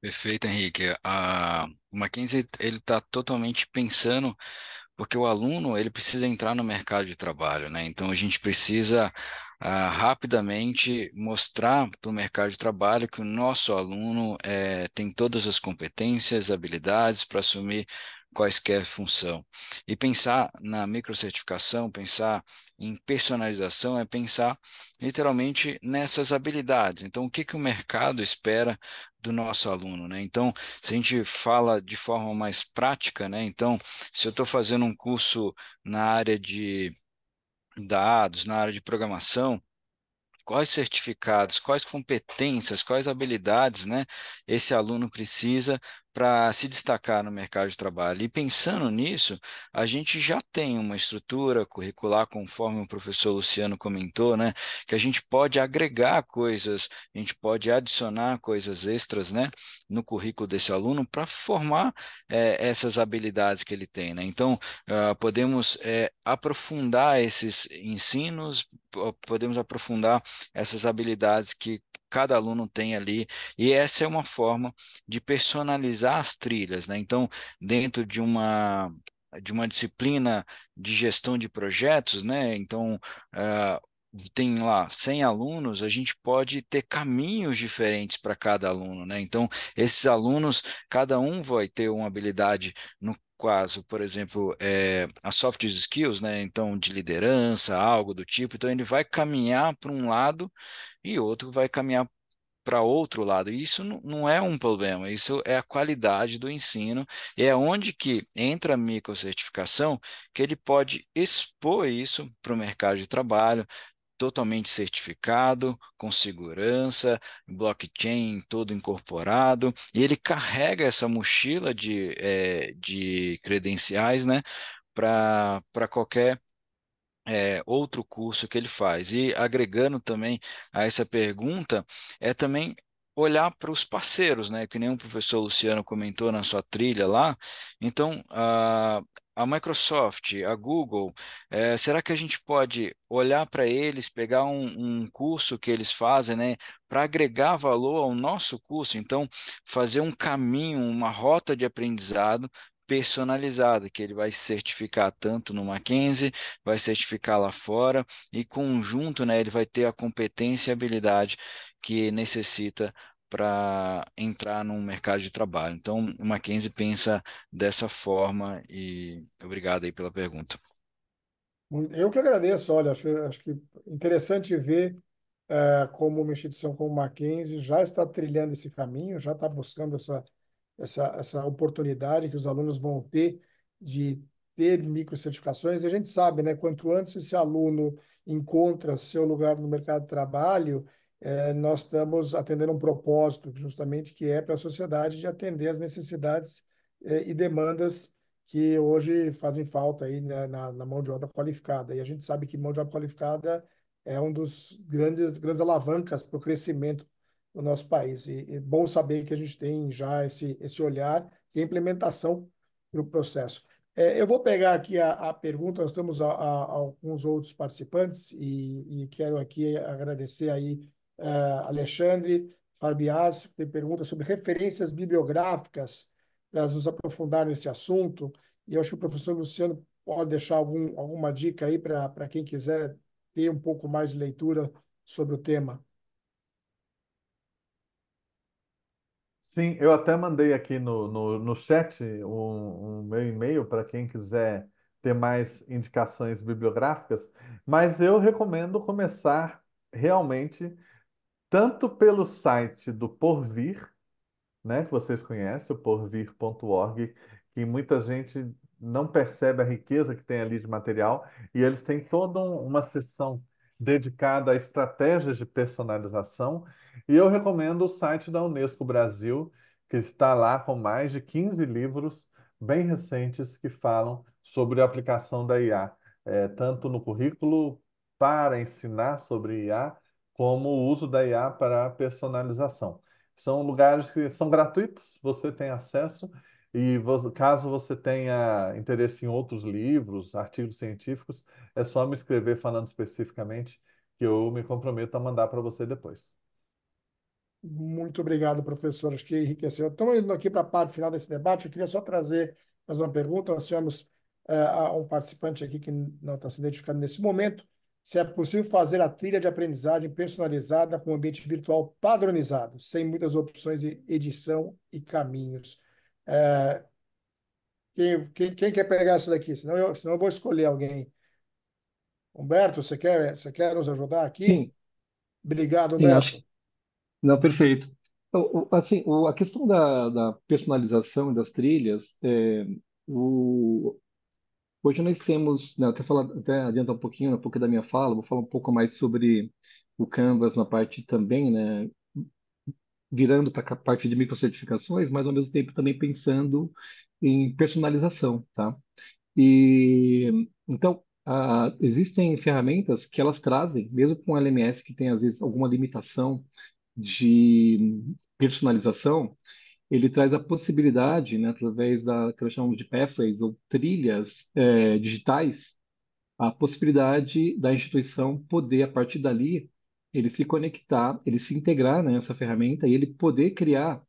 Speaker 3: Perfeito, Henrique. o Mackenzie ele está totalmente pensando porque o aluno ele precisa entrar no mercado de trabalho, né? Então a gente precisa ah, rapidamente mostrar para o mercado de trabalho que o nosso aluno eh, tem todas as competências, habilidades para assumir quaisquer função. E pensar na microcertificação, pensar em personalização, é pensar literalmente nessas habilidades. Então, o que, que o mercado espera do nosso aluno, né? Então, se a gente fala de forma mais prática, né? Então, se eu estou fazendo um curso na área de dados, na área de programação, quais certificados, quais competências, quais habilidades né, esse aluno precisa para se destacar no mercado de trabalho. E pensando nisso, a gente já tem uma estrutura curricular, conforme o professor Luciano comentou, né, que a gente pode agregar coisas, a gente pode adicionar coisas extras né, no currículo desse aluno para formar é, essas habilidades que ele tem. Né? Então, uh, podemos é, aprofundar esses ensinos, podemos aprofundar essas habilidades que cada aluno tem ali, e essa é uma forma de personalizar as trilhas, né? Então, dentro de uma de uma disciplina de gestão de projetos, né? Então, uh, tem lá 100 alunos, a gente pode ter caminhos diferentes para cada aluno, né? Então, esses alunos, cada um vai ter uma habilidade no caso, por exemplo, é, as soft skills, né? Então, de liderança, algo do tipo. Então, ele vai caminhar para um lado e outro vai caminhar para outro lado. isso não é um problema, isso é a qualidade do ensino. E é onde que entra a microcertificação, que ele pode expor isso para o mercado de trabalho, totalmente certificado, com segurança, blockchain todo incorporado, e ele carrega essa mochila de, é, de credenciais né, para qualquer é, outro curso que ele faz. E agregando também a essa pergunta, é também olhar para os parceiros, né? Que nem o professor Luciano comentou na sua trilha lá. Então, ah, a Microsoft, a Google, é, será que a gente pode olhar para eles, pegar um, um, curso que eles fazem, né, para agregar valor ao nosso curso? Então, fazer um caminho, uma rota de aprendizado personalizada, que ele vai certificar tanto no Mackenzie, vai certificar lá fora e conjunto, né, ele vai ter a competência e habilidade que necessita para entrar no mercado de trabalho. Então, o Mackenzie pensa dessa forma e obrigado aí pela pergunta.
Speaker 1: Eu que agradeço, olha, acho, acho que interessante ver uh, como uma instituição como o Mackenzie já está trilhando esse caminho, já está buscando essa, essa, essa oportunidade que os alunos vão ter de ter microcertificações. E a gente sabe, né, quanto antes esse aluno encontra seu lugar no mercado de trabalho, é, nós estamos atendendo um propósito, justamente, que é para a sociedade de atender as necessidades é, e demandas que hoje fazem falta aí na, né, na, na, mão de obra qualificada. E a gente sabe que mão de obra qualificada é um dos grandes grandes alavancas para o crescimento do nosso país. E é bom saber que a gente tem já esse, esse olhar e implementação para o processo. É, eu vou pegar aqui a, a pergunta, nós temos a, a, alguns outros participantes e, e quero aqui agradecer aí uh, Alexandre Fabiás, tem pergunta sobre referências bibliográficas para nos aprofundar nesse assunto. E eu acho que o professor Luciano pode deixar algum, alguma dica aí para quem quiser ter um pouco mais de leitura sobre o tema.
Speaker 2: Sim, eu até mandei aqui no, no, no chat o meu e-mail para quem quiser ter mais indicações bibliográficas, mas eu recomendo começar realmente tanto pelo site do Porvir, né, que vocês conhecem, o porvir.org, que muita gente não percebe a riqueza que tem ali de material, e eles têm toda uma sessão dedicada a estratégias de personalização, e eu recomendo o site da Unesco Brasil, que está lá com mais de 15 livros bem recentes que falam sobre a aplicação da IA, é, eh, tanto no currículo para ensinar sobre IA, como o uso da IA para personalização. São lugares que são gratuitos, você tem acesso, e caso você tenha interesse em outros livros, artigos científicos, é só me escrever falando especificamente, que eu me comprometo a mandar para você depois.
Speaker 1: Muito obrigado, professor. Acho que enriqueceu. estamos indo aqui para a parte final desse debate, eu queria só trazer mais uma pergunta. Nós tivemos uh, um participante aqui que não está se identificando nesse momento, se é possível fazer a trilha de aprendizagem personalizada com um ambiente virtual padronizado, sem muitas opções de edição e caminhos. É, quem, quem, quem, quer pegar isso daqui? Senão eu, senão eu vou escolher alguém. Humberto, você quer, você quer nos ajudar aqui? Sim. Obrigado, Humberto. Sim, acho...
Speaker 4: Não, perfeito. Então, assim, a questão da, da personalização das trilhas, é, o, Hoje nós temos, né, até, falar, até adiantar um pouquinho, né, um pouco da minha fala, vou falar um pouco mais sobre o Canvas na parte também, né, virando para a parte de microcertificações, mas ao mesmo tempo também pensando em personalização, tá? E então existem ferramentas que elas trazem, mesmo com um LMS que tem às vezes alguma limitação de personalização, ele traz a possibilidade, né, através da que nós chamamos de pathways ou trilhas é, digitais, a possibilidade da instituição poder, a partir dali, ele se conectar, ele se integrar nessa né, ferramenta e ele poder criar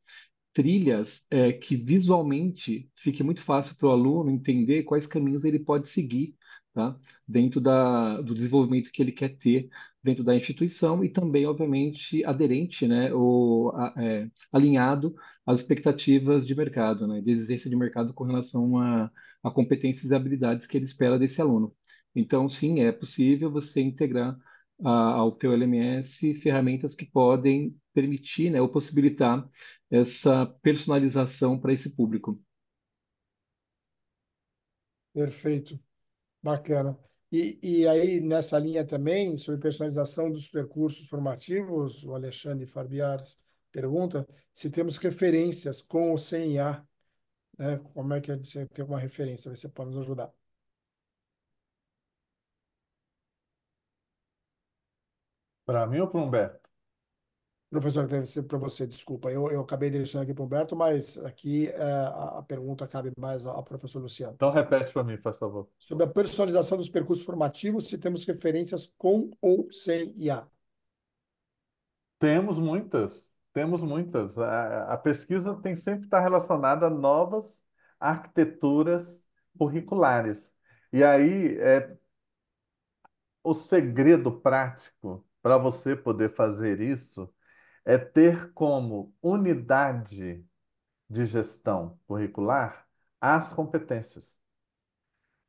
Speaker 4: trilhas é, que visualmente fique muito fácil para o aluno entender quais caminhos ele pode seguir tá? dentro da, do desenvolvimento que ele quer ter dentro da instituição e também, obviamente, aderente, né, ou a, é, alinhado às expectativas de mercado, né, de exigência de mercado com relação a, a competências e habilidades que ele espera desse aluno. Então, sim, é possível você integrar a, ao teu LMS ferramentas que podem permitir, né, ou possibilitar essa personalização para esse público.
Speaker 1: Perfeito, bacana. E, e aí, nessa linha também, sobre personalização dos percursos formativos, o Alexandre Farbiars pergunta se temos referências com ou sem IA. Né? Como é que você tem alguma referência? Você pode nos ajudar. Para mim ou para o Humberto? Professor, deve ser para você, desculpa. Eu, eu acabei direcionando aqui para o Humberto, mas aqui é, a pergunta cabe mais ao professor Luciano.
Speaker 2: Então, repete para mim, por favor.
Speaker 1: Sobre a personalização dos percursos formativos, se temos referências com ou sem IA.
Speaker 2: Temos muitas, temos muitas. A, a pesquisa tem sempre está estar relacionada a novas arquiteturas curriculares. E aí, é, o segredo prático para você poder fazer isso é ter como unidade de gestão curricular as competências.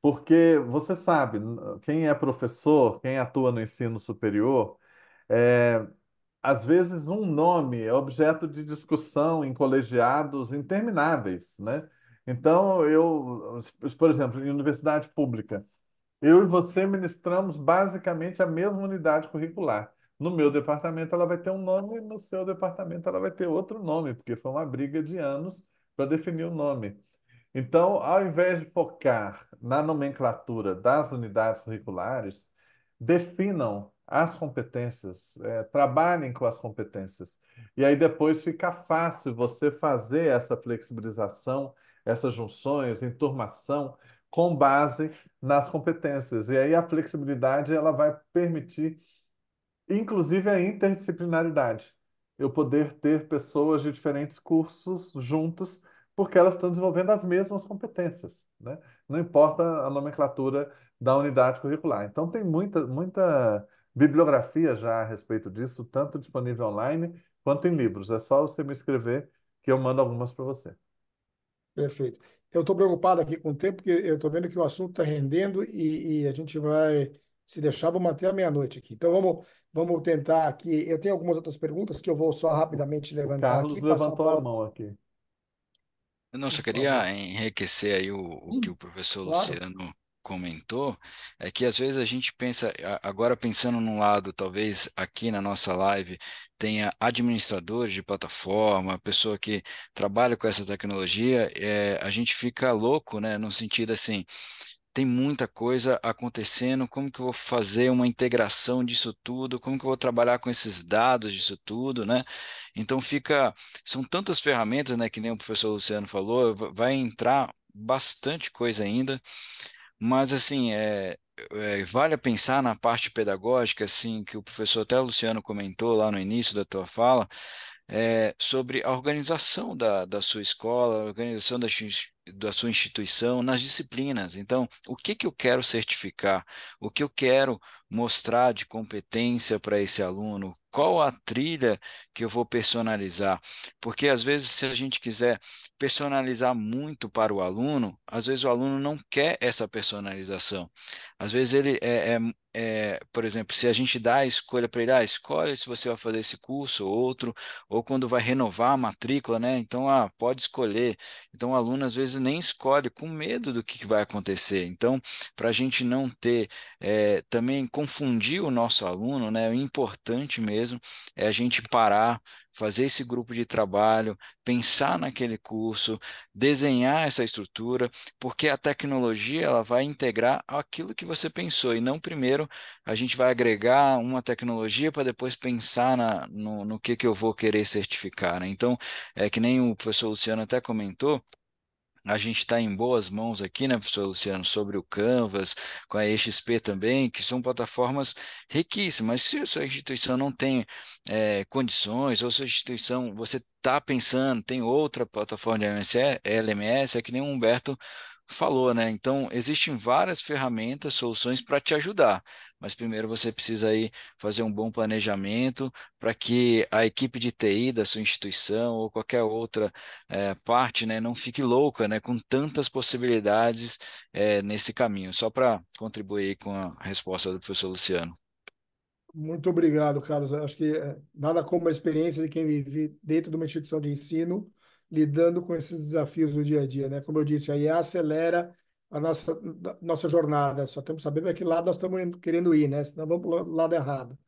Speaker 2: Porque você sabe, quem é professor, quem atua no ensino superior, é, às vezes um nome é objeto de discussão em colegiados intermináveis, né? Então, eu, por exemplo, em universidade pública, eu e você ministramos basicamente a mesma unidade curricular. No meu departamento ela vai ter um nome, no seu departamento ela vai ter outro nome, porque foi uma briga de anos para definir o nome. Então, ao invés de focar na nomenclatura das unidades curriculares, definam as competências, é, trabalhem com as competências. E aí depois fica fácil você fazer essa flexibilização, essas junções, enturmação, com base nas competências. E aí a flexibilidade ela vai permitir Inclusive a interdisciplinaridade. Eu poder ter pessoas de diferentes cursos juntos, porque elas estão desenvolvendo as mesmas competências, né? Não importa a nomenclatura da unidade curricular. Então tem muita, muita bibliografia já a respeito disso, tanto disponível online quanto em livros. É só você me escrever que eu mando algumas para você.
Speaker 1: Perfeito. Eu estou preocupado aqui com o tempo, porque eu estou vendo que o assunto está rendendo e, e, a gente vai se deixar, vamos até a meia-noite aqui. Então vamos, vamos tentar aqui. Eu tenho algumas outras perguntas que eu vou só rapidamente levantar Carlos aqui. Carlos levantou a,
Speaker 3: a mão aqui. Eu não só queria enriquecer aí o, o que o professor claro. Luciano comentou, é que às vezes a gente pensa, agora pensando num lado, talvez aqui na nossa live tenha administradores de plataforma, pessoa que trabalha com essa tecnologia, é, a gente fica louco, né? No sentido assim, tem muita coisa acontecendo, como que eu vou fazer uma integração disso tudo, como que eu vou trabalhar com esses dados disso tudo, né? Então fica, são tantas ferramentas, né, que nem o professor Luciano falou, vai entrar bastante coisa ainda, mas assim, é, é, vale a pensar na parte pedagógica, assim, que o professor até Luciano comentou lá no início da tua fala, é, sobre a organização da, da sua escola, a organização da da sua instituição, nas disciplinas. Então, o que, que eu quero certificar? O que eu quero mostrar de competência para esse aluno? Qual a trilha que eu vou personalizar? Porque, às vezes, se a gente quiser personalizar muito para o aluno, às vezes o aluno não quer essa personalização. Às vezes, ele é, é é, por exemplo, se a gente dá a escolha para ele, ah, escolhe se você vai fazer esse curso ou outro, ou quando vai renovar a matrícula, né? Então, ah, pode escolher. Então, o aluno às vezes vezes nem escolhe, com medo do que vai acontecer. Então, para a gente não ter é, também confundir o nosso aluno, né, o importante mesmo é a gente parar, fazer esse grupo de trabalho, pensar naquele curso, desenhar essa estrutura, porque a tecnologia ela vai integrar aquilo que você pensou e não primeiro a gente vai agregar uma tecnologia para depois pensar na, no, no que, que eu vou querer certificar. Né? Então, é que nem o professor Luciano até comentou, a gente está em boas mãos aqui, né, professor Luciano, sobre o Canvas, com a XP também, que são plataformas riquíssimas. Se a sua instituição não tem é, condições, ou sua instituição, você está pensando, tem outra plataforma de é, LMS, é que nem o Humberto falou, né? Então, existem várias ferramentas, soluções para te ajudar, mas primeiro você precisa aí fazer um bom planejamento para que a equipe de TI da sua instituição ou qualquer outra é, parte né, não fique louca né, com tantas possibilidades é, nesse caminho. Só para contribuir com a resposta do professor Luciano.
Speaker 1: Muito obrigado, Carlos. Acho que eh, nada como a experiência de quem vive dentro de uma instituição de ensino lidando com esses desafios do dia a dia, né? Como eu disse, a IA acelera a nossa, a nossa jornada, só temos que saber para que lado nós estamos querendo ir, né? Senão vamos para o lado errado.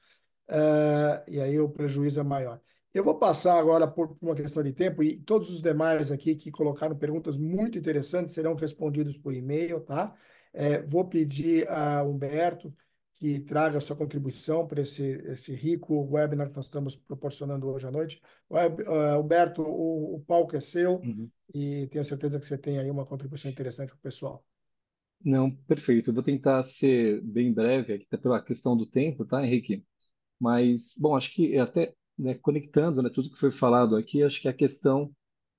Speaker 1: Uh, e aí o prejuízo é maior. Eu vou passar agora por uma questão de tempo e todos os demais aqui que colocaram perguntas muito interessantes serão respondidos por e-mail, tá? É, vou pedir a Humberto que traga a sua contribuição para esse, esse rico webinar que nós estamos proporcionando hoje à noite. Web, uh, Alberto, o, o, palco é seu uhum. e tenho certeza que você tem aí uma contribuição interessante para o pessoal.
Speaker 4: Não, perfeito. Vou tentar ser bem breve aqui, até pela questão do tempo, tá, Henrique? Mas, bom, acho que é até né, conectando né, tudo que foi falado aqui, acho que a questão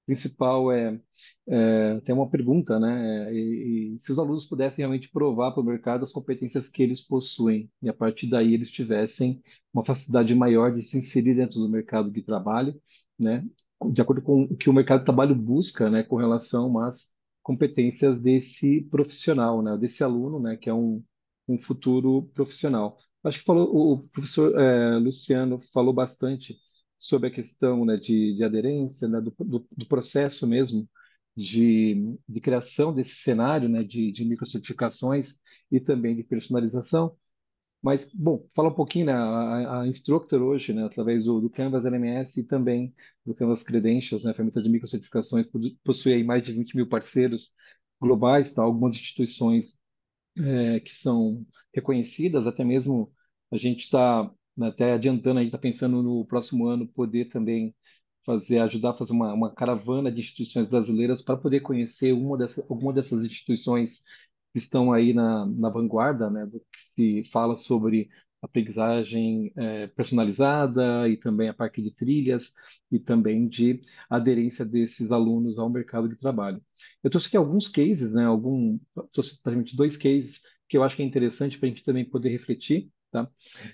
Speaker 4: principal é, é tem uma pergunta, né? É, e, e se os alunos pudessem realmente provar para o mercado as competências que eles possuem e a partir daí eles tivessem uma facilidade maior de se inserir dentro do mercado de trabalho, né? De acordo com o que o mercado de trabalho busca, né? Com relação às competências desse profissional, né? Desse aluno, né? Que é um, um futuro profissional. Acho que falou, o professor é, Luciano falou bastante sobre a questão né, de, de aderência, né, do, do, do, processo mesmo de, de criação desse cenário né, de, de microcertificações e também de personalização. Mas, bom, fala um pouquinho, né, a, a Instructor hoje, né, através do, do, Canvas LMS e também do Canvas Credentials, né, a ferramenta de microcertificações, possui aí mais de 20 mil parceiros globais, tá, algumas instituições é, que são reconhecidas, até mesmo a gente está né, até adiantando, a gente está pensando no próximo ano poder também fazer, ajudar a fazer uma, uma caravana de instituições brasileiras para poder conhecer uma dessa, alguma dessas instituições que estão aí na, na vanguarda, né, do que se fala sobre aprendizagem é, personalizada e também a parte de trilhas e também de aderência desses alunos ao mercado de trabalho. Eu trouxe aqui alguns cases, né, algum, trouxe para gente dois cases que eu acho que é interessante para a gente também poder refletir Tá?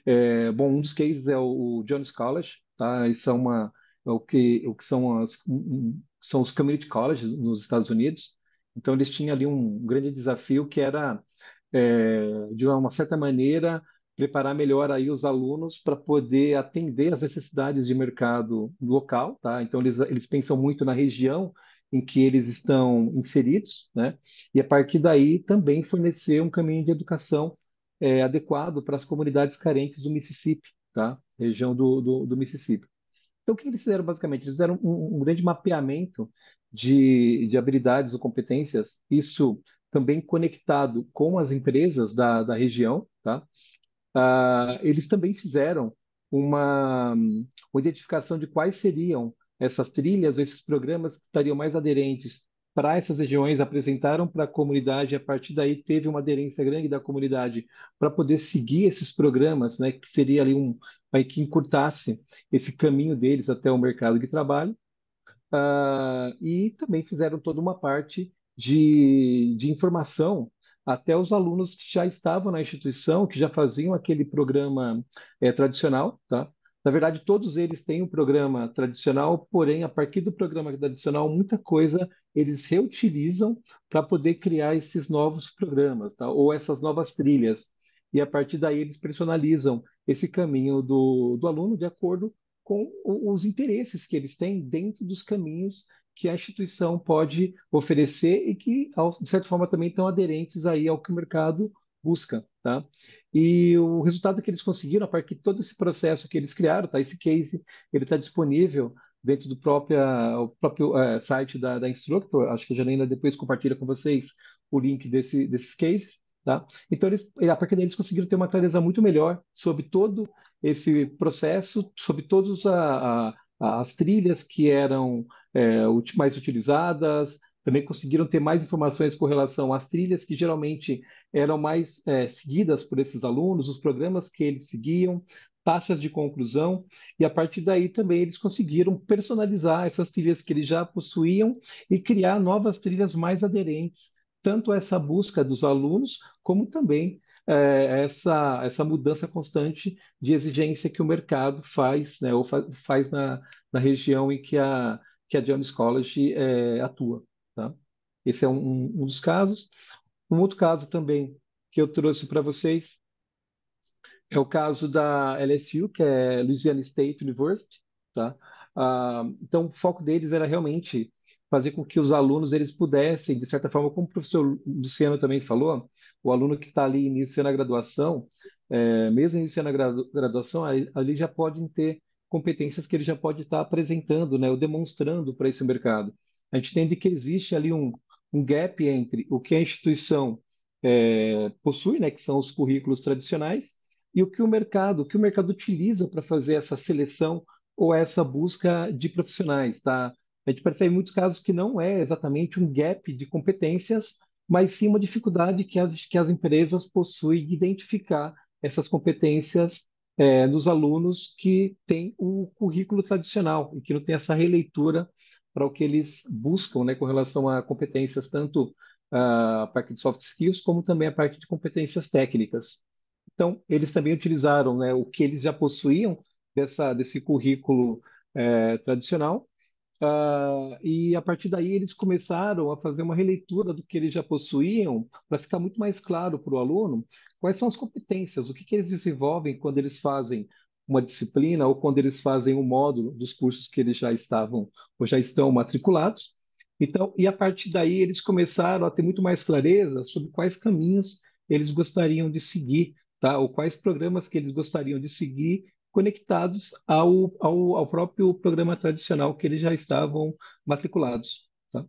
Speaker 4: É, bom, um dos cases é o, o Jones College, tá? Isso é uma é o que o que são as são os community colleges nos Estados Unidos. Então eles tinham ali um grande desafio que era é, de uma certa maneira preparar melhor aí os alunos para poder atender às necessidades de mercado local, tá? Então eles eles pensam muito na região em que eles estão inseridos, né? E a partir daí também fornecer um caminho de educação é, adequado para as comunidades carentes do Mississippi, tá? região do, do, do Mississippi. Então, o que eles fizeram basicamente? Eles fizeram um, um grande mapeamento de, de habilidades ou competências, isso também conectado com as empresas da, da região. Tá? Ah, eles também fizeram uma, uma identificação de quais seriam essas trilhas ou esses programas que estariam mais aderentes para essas regiões, apresentaram para a comunidade, a partir daí teve uma aderência grande da comunidade para poder seguir esses programas, né, que seria ali um aí que encurtasse esse caminho deles até o mercado de trabalho. Uh, e também fizeram toda uma parte de, de informação até os alunos que já estavam na instituição, que já faziam aquele programa é, tradicional, tá? Na verdade, todos eles têm um programa tradicional, porém, a partir do programa tradicional, muita coisa eles reutilizam para poder criar esses novos programas, tá? ou essas novas trilhas. E a partir daí eles personalizam esse caminho do, do aluno de acordo com os interesses que eles têm dentro dos caminhos que a instituição pode oferecer e que, de certa forma, também estão aderentes aí ao que o mercado busca, tá? E o resultado que eles conseguiram, a partir de todo esse processo que eles criaram, tá? Esse case, ele está disponível dentro do própria, o próprio é, site da, da Instructor. Acho que a Janaina depois compartilha com vocês o link desse, desses cases. Tá? Então, eles, a partir daí, eles conseguiram ter uma clareza muito melhor sobre todo esse processo, sobre todas as trilhas que eram é, mais utilizadas, também conseguiram ter mais informações com relação às trilhas que geralmente eram mais é, seguidas por esses alunos, os programas que eles seguiam, taxas de conclusão, e a partir daí também eles conseguiram personalizar essas trilhas que eles já possuíam e criar novas trilhas mais aderentes, tanto a essa busca dos alunos, como também é, essa, essa mudança constante de exigência que o mercado faz, né, ou fa faz na, na região em que a, que a Jones College é, atua. Tá? Esse é um, um dos casos. Um outro caso também que eu trouxe para vocês é o caso da LSU, que é Louisiana State University, tá? Ah, então, o foco deles era realmente fazer com que os alunos eles pudessem, de certa forma, como o professor Luciano também falou, o aluno que está ali iniciando a graduação, é, mesmo iniciando a graduação, ali já pode ter competências que ele já pode estar tá apresentando, né, ou demonstrando para esse mercado. A gente entende que existe ali um, um gap entre o que a instituição é, possui, né, que são os currículos tradicionais, e o que o mercado, o que o mercado utiliza para fazer essa seleção ou essa busca de profissionais, tá? A gente percebe em muitos casos que não é exatamente um gap de competências, mas sim uma dificuldade que as, que as empresas possuem de identificar essas competências é, nos alunos que têm o currículo tradicional e que não tem essa releitura para o que eles buscam né, com relação a competências, tanto ah, a parte de soft skills, como também a parte de competências técnicas. Então, eles também utilizaram, né, o que eles já possuíam dessa, desse currículo é, tradicional, ah, e a partir daí eles começaram a fazer uma releitura do que eles já possuíam para ficar muito mais claro para o aluno quais são as competências, o que, que eles desenvolvem quando eles fazem uma disciplina ou quando eles fazem um módulo dos cursos que eles já estavam ou já estão matriculados. Então, e a partir daí eles começaram a ter muito mais clareza sobre quais caminhos eles gostariam de seguir tá? ou quais programas que eles gostariam de seguir conectados ao, ao, ao próprio programa tradicional que eles já estavam matriculados. Tá?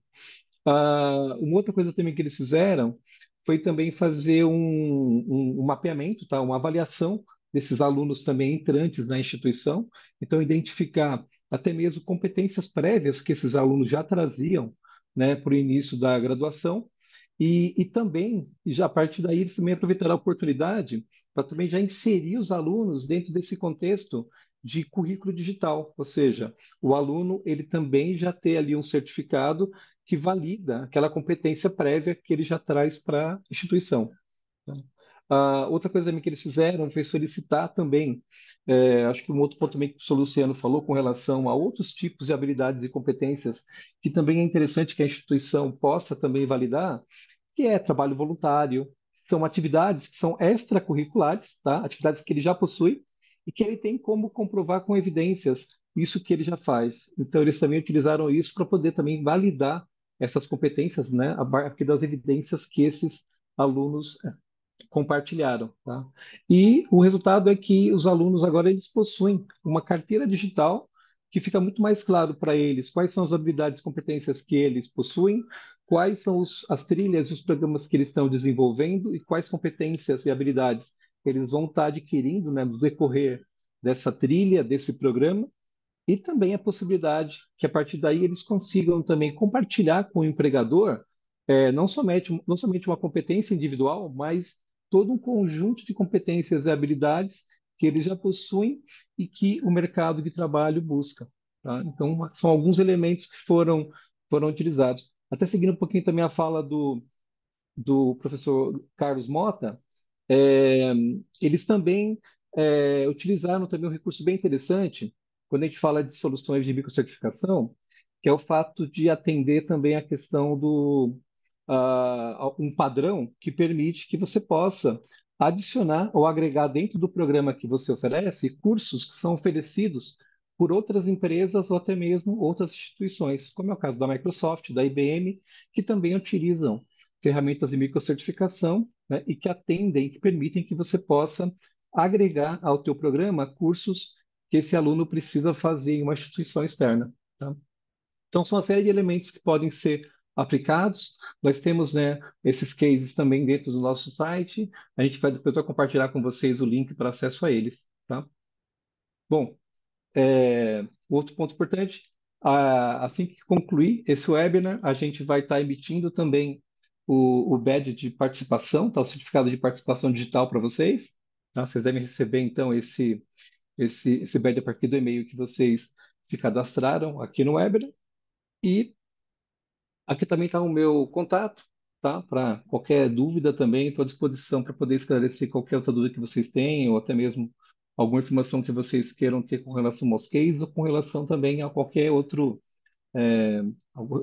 Speaker 4: Ah, uma outra coisa também que eles fizeram foi também fazer um, um, um mapeamento, tá? uma avaliação desses alunos também entrantes na instituição, então identificar até mesmo competências prévias que esses alunos já traziam né, para o início da graduação e, e também, já a partir daí, eles também aproveitarão a oportunidade para também já inserir os alunos dentro desse contexto de currículo digital, ou seja, o aluno ele também já tem ali um certificado que valida aquela competência prévia que ele já traz para a instituição. Então, ah, outra coisa também que eles fizeram foi solicitar também, é, acho que um outro ponto também que o professor Luciano falou com relação a outros tipos de habilidades e competências, que também é interessante que a instituição possa também validar, que é trabalho voluntário, são atividades que são extracurriculares, tá? atividades que ele já possui e que ele tem como comprovar com evidências isso que ele já faz. Então, eles também utilizaram isso para poder também validar essas competências, né? a partir das evidências que esses alunos eh, compartilharam. Tá? E o resultado é que os alunos agora eles possuem uma carteira digital que fica muito mais claro para eles quais são as habilidades e competências que eles possuem, quais são os, as trilhas e os programas que eles estão desenvolvendo e quais competências e habilidades eles vão estar tá adquirindo né, no decorrer dessa trilha, desse programa, e também a possibilidade que a partir daí eles consigam também compartilhar com o empregador é, não, somente, não somente uma competência individual, mas todo um conjunto de competências e habilidades que eles já possuem e que o mercado de trabalho busca. Tá? Então, são alguns elementos que foram, foram utilizados. Até seguindo um pouquinho também a fala do, do professor Carlos Mota, é, eles também é, utilizaram também um recurso bem interessante, quando a gente fala de soluções de microcertificação, que é o fato de atender também a questão do, uh, um padrão que permite que você possa adicionar ou agregar dentro do programa que você oferece cursos que são oferecidos por outras empresas ou até mesmo outras instituições, como é o caso da Microsoft, da IBM, que também utilizam ferramentas de microcertificação né, e que atendem, que permitem que você possa agregar ao teu programa cursos que esse aluno precisa fazer em uma instituição externa. Tá? Então, são uma série de elementos que podem ser aplicados. Nós temos né, esses cases também dentro do nosso site. A gente vai depois vai compartilhar com vocês o link para acesso a eles. Tá? Bom, é, outro ponto importante, a, assim que concluir esse webinar, a gente vai estar tá emitindo também o, o badge de participação, tá? o certificado de participação digital para vocês. Tá? Vocês devem receber, então, esse, esse, esse badge a partir do e-mail que vocês se cadastraram aqui no webinar. E Aqui também está o meu contato, tá? Para qualquer dúvida também, estou à disposição para poder esclarecer qualquer outra dúvida que vocês tenham, ou até mesmo alguma informação que vocês queiram ter com relação aos cases, ou com relação também a qualquer outro é,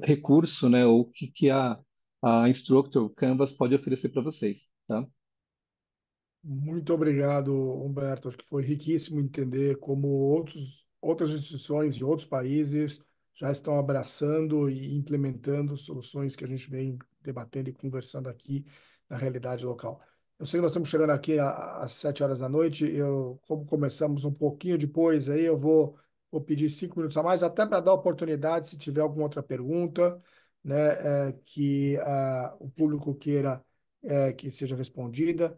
Speaker 4: recurso, né? Ou que, que a, a Instructor Canvas pode oferecer para vocês, tá?
Speaker 1: Muito obrigado, Humberto. Acho que foi riquíssimo entender como outros, outras instituições de outros países já estão abraçando e implementando soluções que a gente vem debatendo e conversando aqui na realidade local. Eu sei que nós estamos chegando aqui às sete horas da noite, eu, como começamos um pouquinho depois, aí eu vou, vou pedir cinco minutos a mais, até para dar oportunidade, se tiver alguma outra pergunta, né, é, que o público queira é, que seja respondida.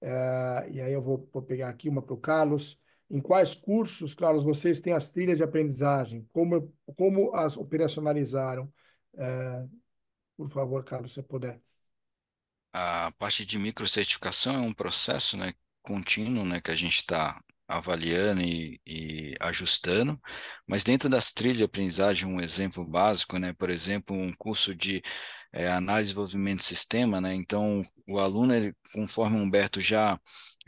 Speaker 1: É, e aí eu vou, vou pegar aqui uma para o Carlos. Em quais cursos, Carlos, vocês têm as trilhas de aprendizagem? Como, como as operacionalizaram? É, por favor, Carlos, se puder.
Speaker 3: A parte de microcertificação é um processo né, contínuo né, que a gente está avaliando e, e, ajustando, mas dentro das trilhas de aprendizagem, um exemplo básico, né? por exemplo, um curso de é, análise e desenvolvimento de sistema, né? então o aluno, ele, conforme o Humberto já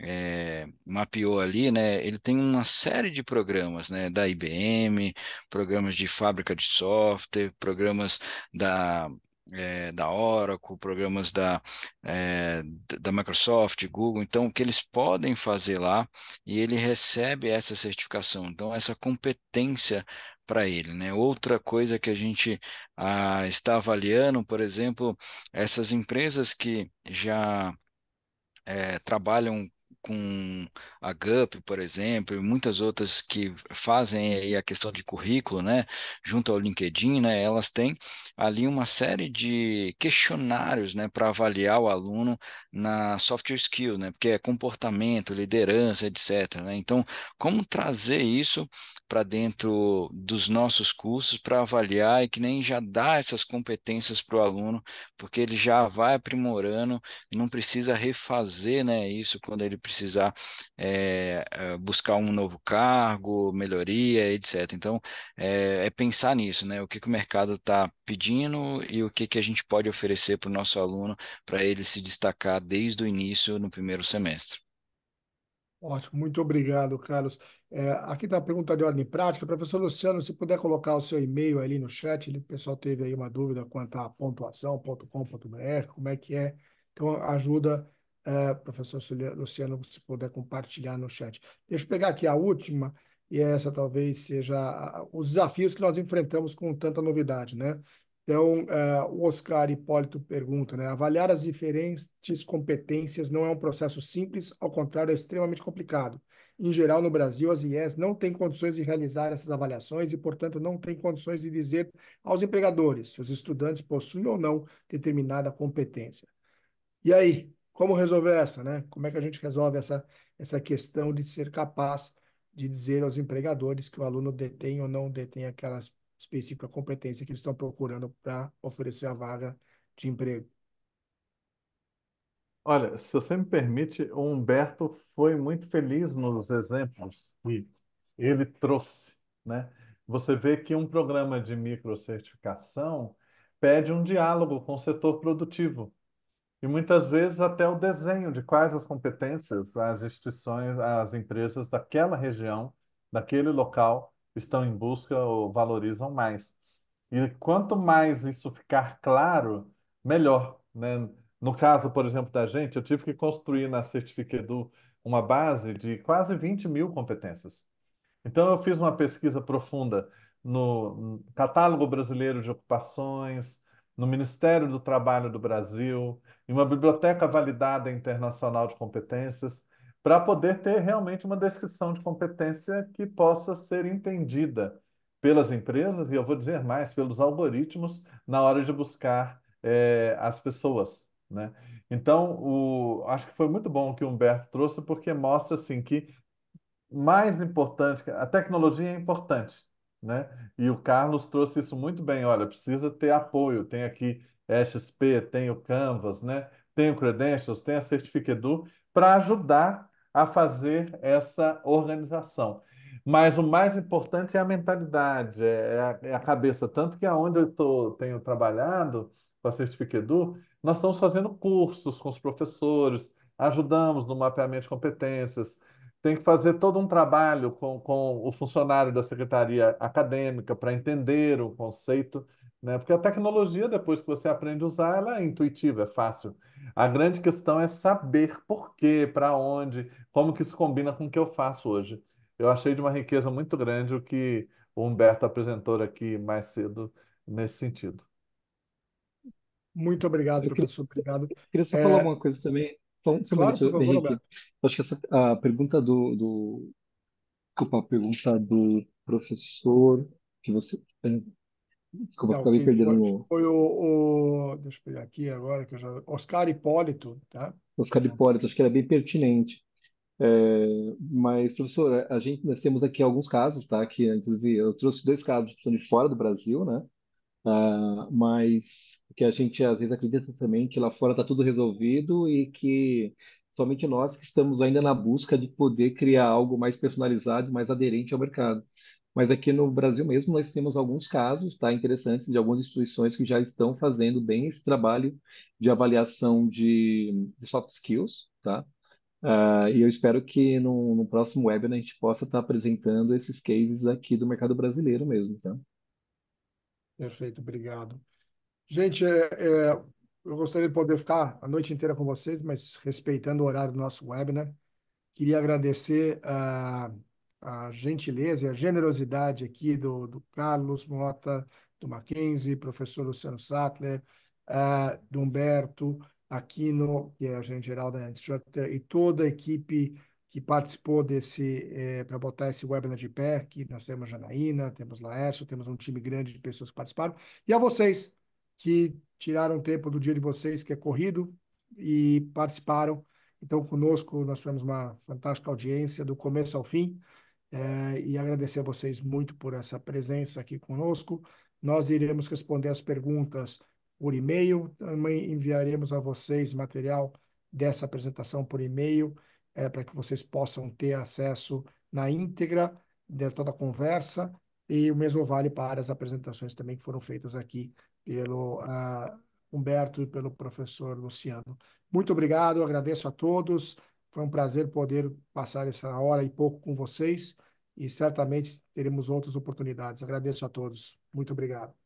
Speaker 3: é, mapeou ali, né? ele tem uma série de programas né? da IBM, programas de fábrica de software, programas da é, da Oracle, programas da, é, da Microsoft, Google, então o que eles podem fazer lá e ele recebe essa certificação, então essa competência para ele, né? Outra coisa que a gente ah, está avaliando, por exemplo, essas empresas que já é, trabalham com a GUP, por exemplo, e muitas outras que fazem aí a questão de currículo, né, junto ao LinkedIn, né, elas têm ali uma série de questionários, né, para avaliar o aluno na soft skill, né, porque é comportamento, liderança, etc, né? Então, como trazer isso para dentro dos nossos cursos para avaliar e que nem já dá essas competências para o aluno, porque ele já vai aprimorando, não precisa refazer, né, isso quando ele precisa precisar é, buscar um novo cargo, melhoria, etc. Então, é, é pensar nisso, né? O que, que o mercado está pedindo e o que, que a gente pode oferecer para o nosso aluno para ele se destacar desde o início no primeiro semestre.
Speaker 1: Ótimo, muito obrigado, Carlos. É, aqui está a pergunta de ordem prática. Professor Luciano, se puder colocar o seu e-mail ali no chat, o pessoal teve aí uma dúvida quanto à pontuação.com.br, como é que é. Então, ajuda Uh, professor Luciano, se puder compartilhar no chat. Deixa eu pegar aqui a última, e essa talvez seja os desafios que nós enfrentamos com tanta novidade, né? Então, uh, o Oscar Hipólito pergunta, né? Avaliar as diferentes competências não é um processo simples, ao contrário, é extremamente complicado. Em geral, no Brasil, as IES não têm condições de realizar essas avaliações e, portanto, não têm condições de dizer aos empregadores se os estudantes possuem ou não determinada competência. E aí, como resolver essa, né? Como é que a gente resolve essa, essa questão de ser capaz de dizer aos empregadores que o aluno detém ou não detém aquela específica competência que eles estão procurando para oferecer a vaga de emprego?
Speaker 2: Olha, se você me permite, o Humberto foi muito feliz nos exemplos que ele trouxe, né? Você vê que um programa de microcertificação pede um diálogo com o setor produtivo e muitas vezes até o desenho de quais as competências as instituições, as empresas daquela região, daquele local estão em busca ou valorizam mais. E quanto mais isso ficar claro, melhor, né? No caso, por exemplo, da gente, eu tive que construir na Certifiquedu uma base de quase 20 mil competências. Então, eu fiz uma pesquisa profunda no catálogo brasileiro de ocupações, no Ministério do Trabalho do Brasil, em uma biblioteca validada internacional de competências, para poder ter realmente uma descrição de competência que possa ser entendida pelas empresas e, eu vou dizer mais, pelos algoritmos na hora de buscar é, as pessoas. Né? Então, o, acho que foi muito bom o que o Humberto trouxe, porque mostra assim, que mais importante, a tecnologia é importante, né? E o Carlos trouxe isso muito bem. Olha, precisa ter apoio. Tem aqui XP, tem o Canvas, né? Tem o Credentials, tem a Certificado para ajudar a fazer essa organização. Mas o mais importante é a mentalidade, é, é a, é a cabeça. Tanto que aonde eu tô, tenho trabalhado com a Certificado, nós estamos fazendo cursos com os professores, ajudamos no mapeamento de competências, tem que fazer todo um trabalho com, com o funcionário da secretaria acadêmica para entender o conceito, né? Porque a tecnologia, depois que você aprende a usar, ela é intuitiva, é fácil. A grande questão é saber por quê, para onde, como que isso combina com o que eu faço hoje. Eu achei de uma riqueza muito grande o que o Humberto apresentou aqui mais cedo nesse sentido.
Speaker 1: Muito obrigado, eu professor. Queria, Queria só é... falar uma coisa também. Só um Claro, por favor, Henrique. Roberto.
Speaker 4: Acho que essa, a pergunta do, do, desculpa, a pergunta do professor que você, é, desculpa, Não, acabei quem perdendo o
Speaker 1: foi o, o- Deixa eu pegar aqui agora, que eu já. Oscar Hipólito, tá?
Speaker 4: Oscar é. Hipólito, acho que era é bem pertinente. É, mas, professor, a gente, nós temos aqui alguns casos, tá? Que, inclusive, eu trouxe dois casos que são de fora do Brasil, né? Uh, mas que a gente às vezes acredita também que lá fora está tudo resolvido e que somente nós que estamos ainda na busca de poder criar algo mais personalizado, mais aderente ao mercado. Mas aqui no Brasil mesmo nós temos alguns casos, tá, interessantes de algumas instituições que já estão fazendo bem esse trabalho de avaliação de, de soft skills, tá? Uh, e eu espero que no, no próximo webinar a gente possa estar tá apresentando esses cases aqui do mercado brasileiro mesmo, tá?
Speaker 1: Perfeito, obrigado. Gente, é, é, eu gostaria de poder ficar a noite inteira com vocês, mas respeitando o horário do nosso webinar, né? queria agradecer a, a gentileza e a generosidade aqui do, do Carlos Mota, do Mackenzie, professor Luciano Sattler, do Humberto, Aquino, que é a gerente geral da Instructor, e toda a equipe que participou desse, é, eh, para botar esse webinar de pé, que nós temos Janaína, temos Laércio, temos um time grande de pessoas que participaram, e a vocês que tiraram tempo do dia de vocês, que é corrido, e participaram. Então, conosco, nós tivemos uma fantástica audiência do começo ao fim, é, e agradecer a vocês muito por essa presença aqui conosco. Nós iremos responder as perguntas por e-mail, também enviaremos a vocês material dessa apresentação por e-mail é, para que vocês possam ter acesso na íntegra de toda a conversa e o mesmo vale para as apresentações também que foram feitas aqui pelo uh, Humberto e pelo professor Luciano. Muito obrigado, agradeço a todos. Foi um prazer poder passar essa hora e pouco com vocês e certamente teremos outras oportunidades. Agradeço a todos. Muito obrigado.